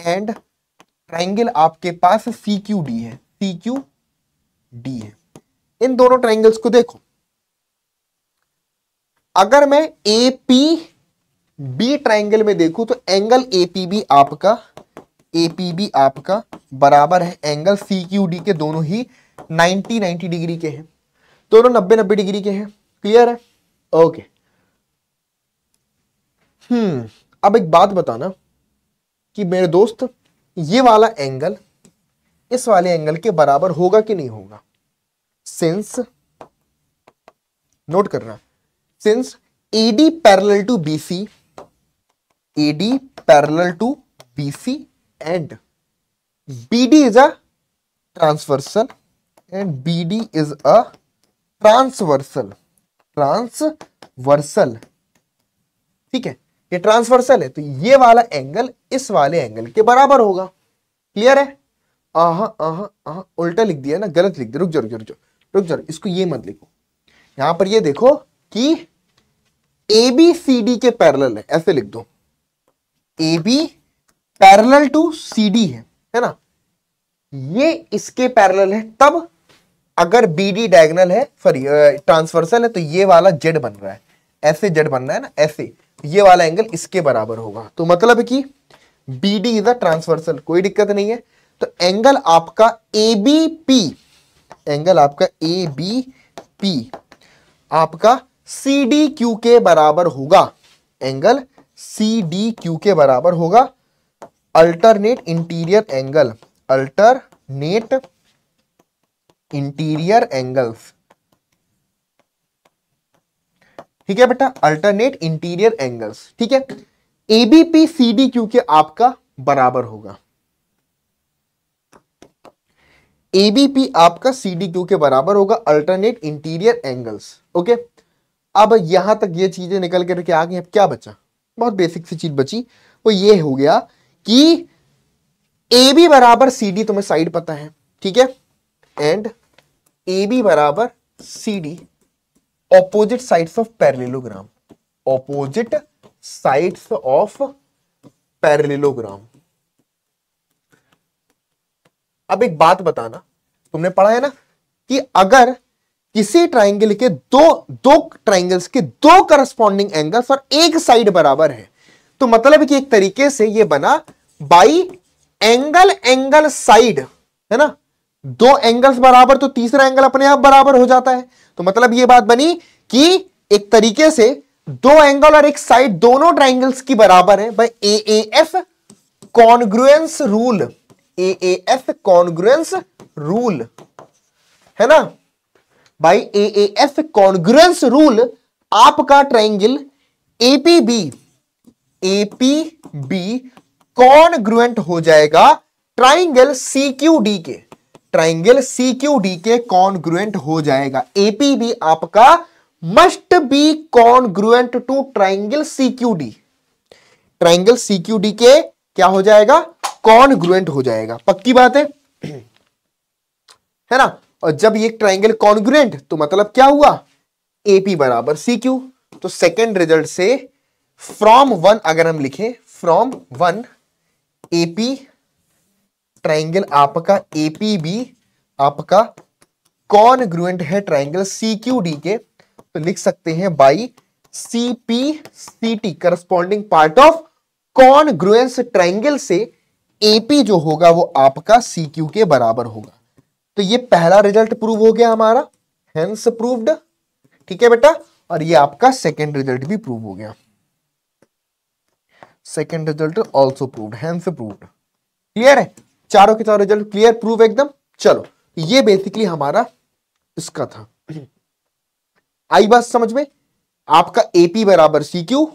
एंड ट्राइंगल आपके पास सीक्यू डी है सीक्यू डी है इन दोनों ट्राइंगल्स को देखो अगर मैं ए पी बी ट्राइंगल में देखू तो एंगल ए आपका ए आपका बराबर है एंगल सी के दोनों ही 90 90 डिग्री के हैं दोनों नब्बे नब्बे डिग्री के हैं क्लियर है ओके हम्म hmm. अब एक बात बताना कि मेरे दोस्त ये वाला एंगल इस वाले एंगल के बराबर होगा कि नहीं होगा सिंस नोट करना since AD parallel to BC AD parallel to BC and BD is a transversal and BD is a transversal transversal ठीक है ये ट्रांसवर्सल है तो ये वाला एंगल इस वाले एंगल के बराबर होगा क्लियर है आहा आहा आहा उल्टा लिख दिया ना गलत लिख दिया रुक जाओ रुक जाओ रुक जाओ रुक जाओ इसको ये मत लिखो यहां पर ये देखो कि ए बी सी डी के पैरेलल है ऐसे लिख दो A B parallel to C D है है ना ये इसके पैरल है तब अगर बी डी डायगनल है सॉरी ट्रांसवर्सल uh, है तो ये वाला जेड बन रहा है ऐसे जेड बन रहा है ना ऐसे ये वाला एंगल इसके बराबर होगा तो मतलब कि B D is a transversal कोई दिक्कत नहीं है तो एंगल आपका ए बी पी एंगल आपका ए बी पी आपका सी डी क्यू के बराबर होगा एंगल सी डी क्यू के बराबर होगा alternate interior angle alternate interior angles ठीक है बेटा अल्टरनेट इंटीरियर एंगल्स ठीक है एबीपी सी डी क्यू के आपका बराबर होगा एबीपी आपका सी डी क्यू के बराबर होगा अल्टरनेट इंटीरियर एंगल्स ओके अब यहां तक ये चीजें निकल करके आ गई अब क्या बचा बहुत बेसिक सी चीज बची वो ये हो गया कि ए बी बराबर सी डी तुम्हें साइड पता है ठीक है एंड ए बी बराबर C D opposite sides of parallelogram opposite sides of parallelogram अब एक बात बताना तुमने पढ़ा है ना कि अगर किसी ट्राइंगल के दो दो ट्राइंगल्स के दो करस्पॉन्डिंग एंगल्स और एक साइड बराबर है तो मतलब कि एक तरीके से ये बना बाई एंगल एंगल साइड है ना दो एंगल्स बराबर तो तीसरा एंगल अपने आप बराबर हो जाता है तो मतलब ये बात बनी कि एक तरीके से दो एंगल और एक साइड दोनों ट्राइंगल्स की बराबर है by A A F congruence rule A A F congruence rule है ना by A F congruence rule आपका ट्राइंगल एपीबी एपीबी कॉन्ग्रुएंट हो जाएगा ट्राइंगल सीक्यूडी के ट्राइंगल सीक्यूडी के कॉन्ग्रुएंट हो जाएगा एपीबी आपका must be congruent to triangle CQD triangle CQD के क्या हो जाएगा कॉन्ग्रुएंट हो जाएगा पक्की बात है [CLEARS THROAT] है ना और जब ये ट्राइंगल कॉन्ग्रेंट तो मतलब क्या हुआ एपी बराबर सी क्यू तो सेकेंड रिजल्ट से फ्रॉम वन अगर हम लिखे फ्रॉम वन एपी ट्राइंगल आपका एपी भी आपका कॉन्ग्रुएंट है ट्राइंगल सी क्यू डी के तो लिख सकते हैं by C P C T corresponding part of congruence triangle से एपी जो होगा वो आपका सी क्यू के बराबर होगा तो ये पहला रिजल्ट प्रूव हो गया हमारा हेंस प्रूव्ड ठीक है बेटा और ये आपका सेकेंड रिजल्ट भी प्रूव हो गया second result also proved hence proved clear है चारों के चारों रिजल्ट क्लियर प्रूव एकदम चलो ये बेसिकली हमारा इसका था आई बात समझ में आपका एपी बराबर सीक्यू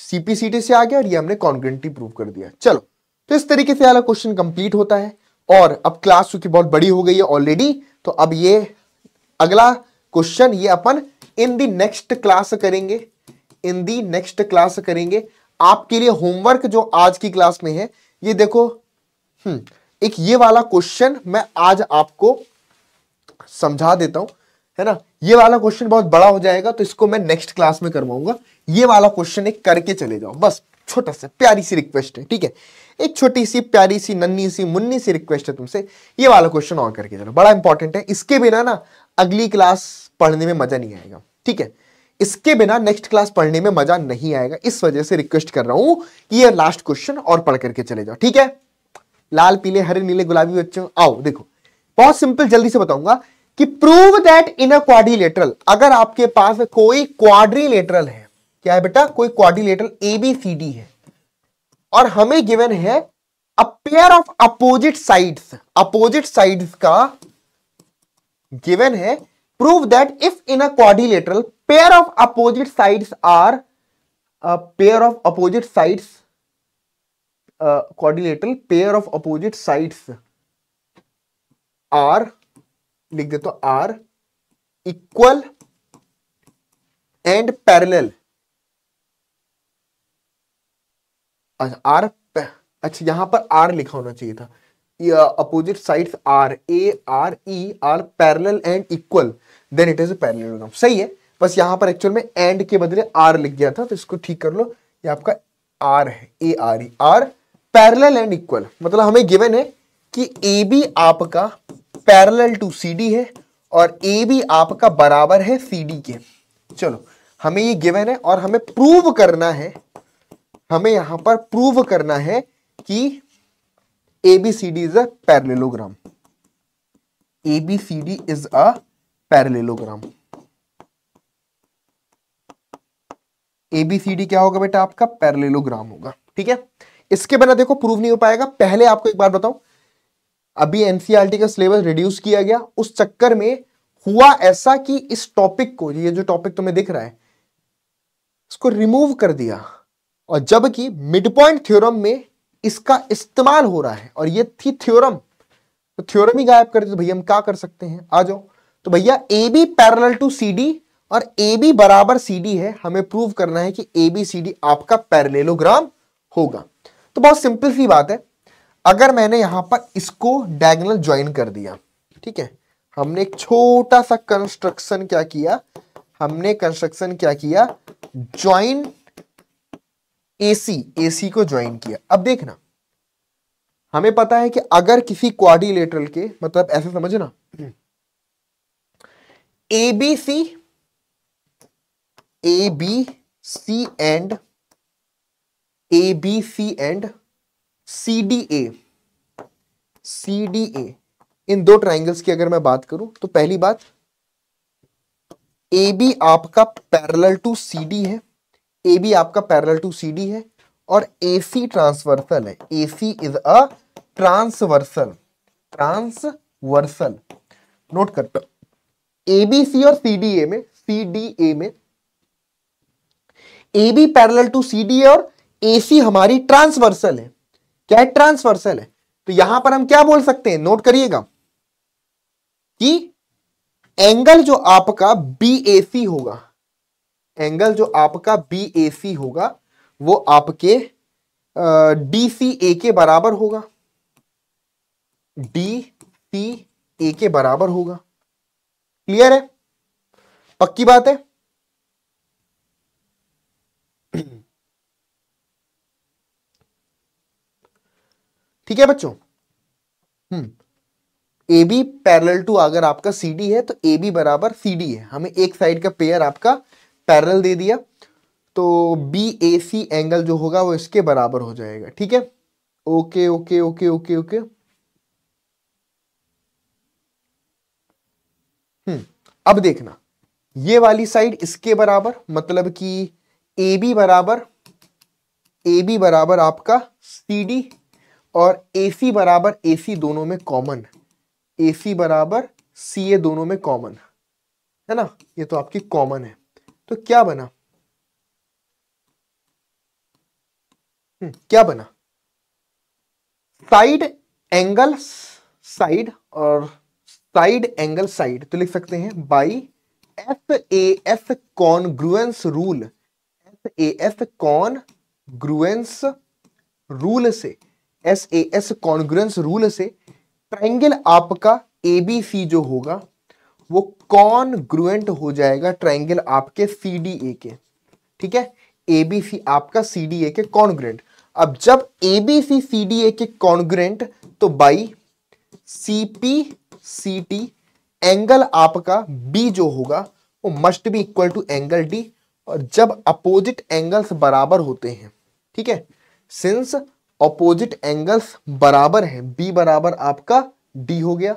सीपीसीटी से आ गया और ये हमने कॉन्ग्रेंटी प्रूव कर दिया चलो तो इस तरीके से वाला क्वेश्चन कंप्लीट होता है और अब क्लास चूंकि बहुत बड़ी हो गई है ऑलरेडी तो अब ये अगला क्वेश्चन ये अपन इन दी नेक्स्ट क्लास करेंगे इन दी नेक्स्ट क्लास करेंगे आपके लिए होमवर्क जो आज की क्लास में है ये देखो हम्म एक ये वाला क्वेश्चन मैं आज आपको समझा देता हूं है ना ये वाला क्वेश्चन बहुत बड़ा हो जाएगा तो इसको मैं नेक्स्ट क्लास में करवाऊंगा ये वाला क्वेश्चन एक करके चले जाओ बस छोटा सा प्यारी सी रिक्वेस्ट है ठीक है एक छोटी सी प्यारी सी नन्नी सी मुन्नी सी रिक्वेस्ट है तुमसे ये वाला क्वेश्चन और करके चलो बड़ा इंपॉर्टेंट है इसके बिना ना अगली क्लास पढ़ने में मजा नहीं आएगा ठीक है इसके बिना नेक्स्ट क्लास पढ़ने में मजा नहीं आएगा इस वजह से रिक्वेस्ट कर रहा हूं कि ये लास्ट क्वेश्चन और पढ़ करके चले जाओ ठीक है लाल पीले हरे नीले गुलाबी बच्चों आओ देखो बहुत सिंपल जल्दी से बताऊंगा कि prove that in a quadrilateral अगर आपके पास कोई क्वाड्रिलेटरल है क्या है बेटा कोई क्वारिलेटर ए बी सी डी है और हमें गिवन है a pair of opposite sides opposite sides का गिवन है prove that if in a quadrilateral pair of opposite sides are a pair of opposite sides quadrilateral pair of opposite sides are लिख देता तो are equal and parallel are अच्छा यहां पर आर लिखा होना चाहिए था opposite sides are A R E are parallel and equal then it is parallelogram सही है बस यहां पर एक्चुअल में एंड के बदले आर लिख गया था तो इसको ठीक कर लो ये आपका आर है A R E are parallel and equal मतलब हमें गिवन है कि ए बी आपका पैरेलल टू सी डी है और ए बी आपका बराबर है सी डी के चलो हमें ये गिवन है और हमें प्रूव करना है हमें यहां पर प्रूव करना है कि ABCD is a parallelogram ABCD is a parallelogram ABCD क्या होगा बेटा आपका पैरलेलोग्राम होगा ठीक है इसके बिना देखो प्रूव नहीं हो पाएगा पहले आपको एक बार बताऊं अभी एनसीईआरटी e का सिलेबस रिड्यूस किया गया उस चक्कर में हुआ ऐसा कि इस टॉपिक को ये जो टॉपिक तुम्हें दिख रहा है इसको रिमूव कर दिया और जबकि मिड पॉइंट थ्योरम में इसका इस्तेमाल हो रहा है और ये थी थ्योरम तो थ्योरम ही गायब कर दी तो भैया हम क्या कर सकते हैं आ जाओ तो भैया A B parallel to C D और ए बी बराबर सी डी है हमें प्रूव करना है कि ए बी सी डी आपका पैरलेलोग्राम होगा तो बहुत सिंपल सी बात है अगर मैंने यहां पर इसको डायगनल ज्वाइन कर दिया ठीक है हमने एक छोटा सा कंस्ट्रक्शन क्या किया हमने कंस्ट्रक्शन क्या किया ज्वाइन एसी एसी को ज्वाइन किया अब देखना हमें पता है कि अगर किसी क्वारिलेटरल के मतलब ऐसे समझना A B C A B C and A B C and C D A C D A इन दो ट्राइंगल्स की अगर मैं बात करूं तो पहली बात ए बी आपका पैरेलल टू सी डी है ए बी आपका पैरल टू सी डी है और ए सी ट्रांसवर्सल है A C is a transversal transversal note करता ए बी सी और सी डी ए में सी डी ए में A B parallel to C D और ए सी हमारी ट्रांसवर्सल है क्या है ट्रांसवर्सल है तो यहां पर हम क्या बोल सकते हैं नोट करिएगा कि एंगल जो आपका बी ए सी होगा एंगल जो आपका बी ए सी होगा वो आपके डी सी ए के बराबर होगा डी सी ए के बराबर होगा क्लियर है पक्की बात है ठीक है बच्चों hmm A B parallel to अगर आपका सी डी है तो ए बी बराबर सी डी है हमें एक साइड का पेयर आपका पैरल दे दिया तो बी ए सी एंगल जो होगा वो इसके बराबर हो जाएगा ठीक है okay okay okay okay okay hmm अब देखना ये वाली साइड इसके बराबर मतलब कि ए बी बराबर ए बी बराबर आपका सी डी और ए सी बराबर ए सी दोनों में कॉमन ए सी बराबर सी ए दोनों में कॉमन है ना ये तो आपकी कॉमन है तो क्या बना हम्म, क्या बना साइड एंगल साइड और साइड एंगल साइड तो लिख सकते हैं by F A F congruence rule F A F congruence rule से S A S congruence rule से ट्राइंगल आपका ए बी सी जो होगा वो कॉन ग्रुएंट हो जाएगा ट्राइंगल आपके सी डी ए के ठीक है ए बी सी आपका सी डी ए के कॉन्ग्रेंट अब जब ए बी सी सी डी ए के कॉन्ग्रेंट तो by C P C T angle आपका बी जो होगा वो must be equal to angle D और जब अपोजिट एंगल्स बराबर होते हैं ठीक है सिंस अपोजिट एंगल्स बराबर हैं बी बराबर आपका डी हो गया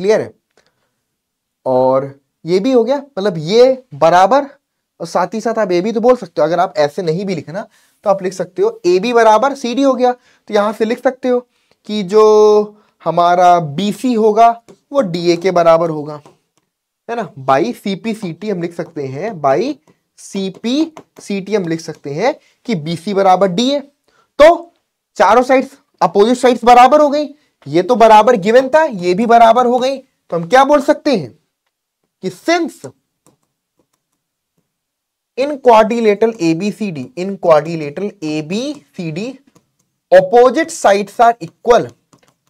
क्लियर है और ये भी हो गया मतलब ये बराबर और साथ ही साथ आप ए भी तो बोल सकते हो अगर आप ऐसे नहीं भी लिखना तो आप लिख सकते हो ए बी बराबर सी डी हो गया तो यहां से लिख सकते हो कि जो हमारा बी सी होगा वो डी ए के बराबर होगा है ना by C P C T हम लिख सकते हैं by C P C T हम लिख सकते हैं कि बी सी बराबर डी ए तो चारों साइड्स अपोजिट साइड्स बराबर हो गई ये तो बराबर गिवन था ये भी बराबर हो गई तो हम क्या बोल सकते हैं कि since in quadrilateral ABCD in quadrilateral ABCD opposite sides are equal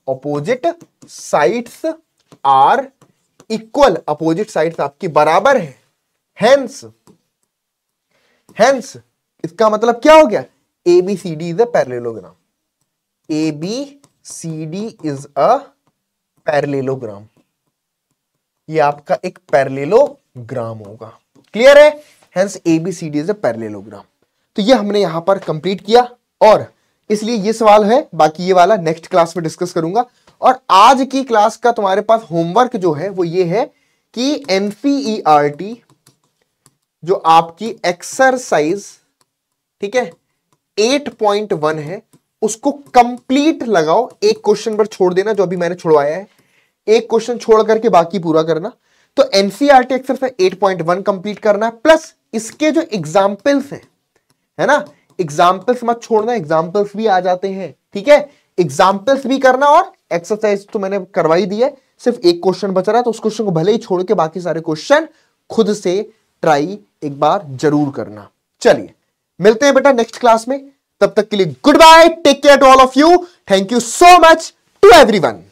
opposite side are equal opposite side आपकी बराबर है हेंस हेंस इसका मतलब क्या हो गया A B C D is a parallelogram A B C D is a parallelogram ये आपका एक पैरलेलोग्राम होगा क्लियर है hence ABCD is a parallelogram तो ये हमने यहां पर कंप्लीट किया और इसलिए ये सवाल है बाकी ये वाला नेक्स्ट क्लास में डिस्कस करूंगा और आज की क्लास का तुम्हारे पास होमवर्क जो है वो ये है कि एनसीईआरटी e जो आपकी एक्सरसाइज ठीक है 8.1 है उसको कंप्लीट लगाओ एक क्वेश्चन पर छोड़ देना जो अभी मैंने छोड़वाया है एक क्वेश्चन छोड़ करके बाकी पूरा करना तो एनसीआरटी एक्सरसाइज 8.1 कंप्लीट करना है प्लस इसके जो एग्जाम्पल्स हैं है ना एग्जाम्पल्स मत छोड़ना एग्जाम्पल्स भी आ जाते हैं ठीक है एग्जाम्पल्स भी करना और एक्सरसाइज तो मैंने करवाई दी है सिर्फ एक क्वेश्चन बच रहा है तो उस क्वेश्चन को भले ही छोड़ के बाकी सारे क्वेश्चन खुद से ट्राई एक बार जरूर करना चलिए मिलते हैं बेटा नेक्स्ट क्लास में तब तक के लिए good bye take care to all of you thank you so much to every one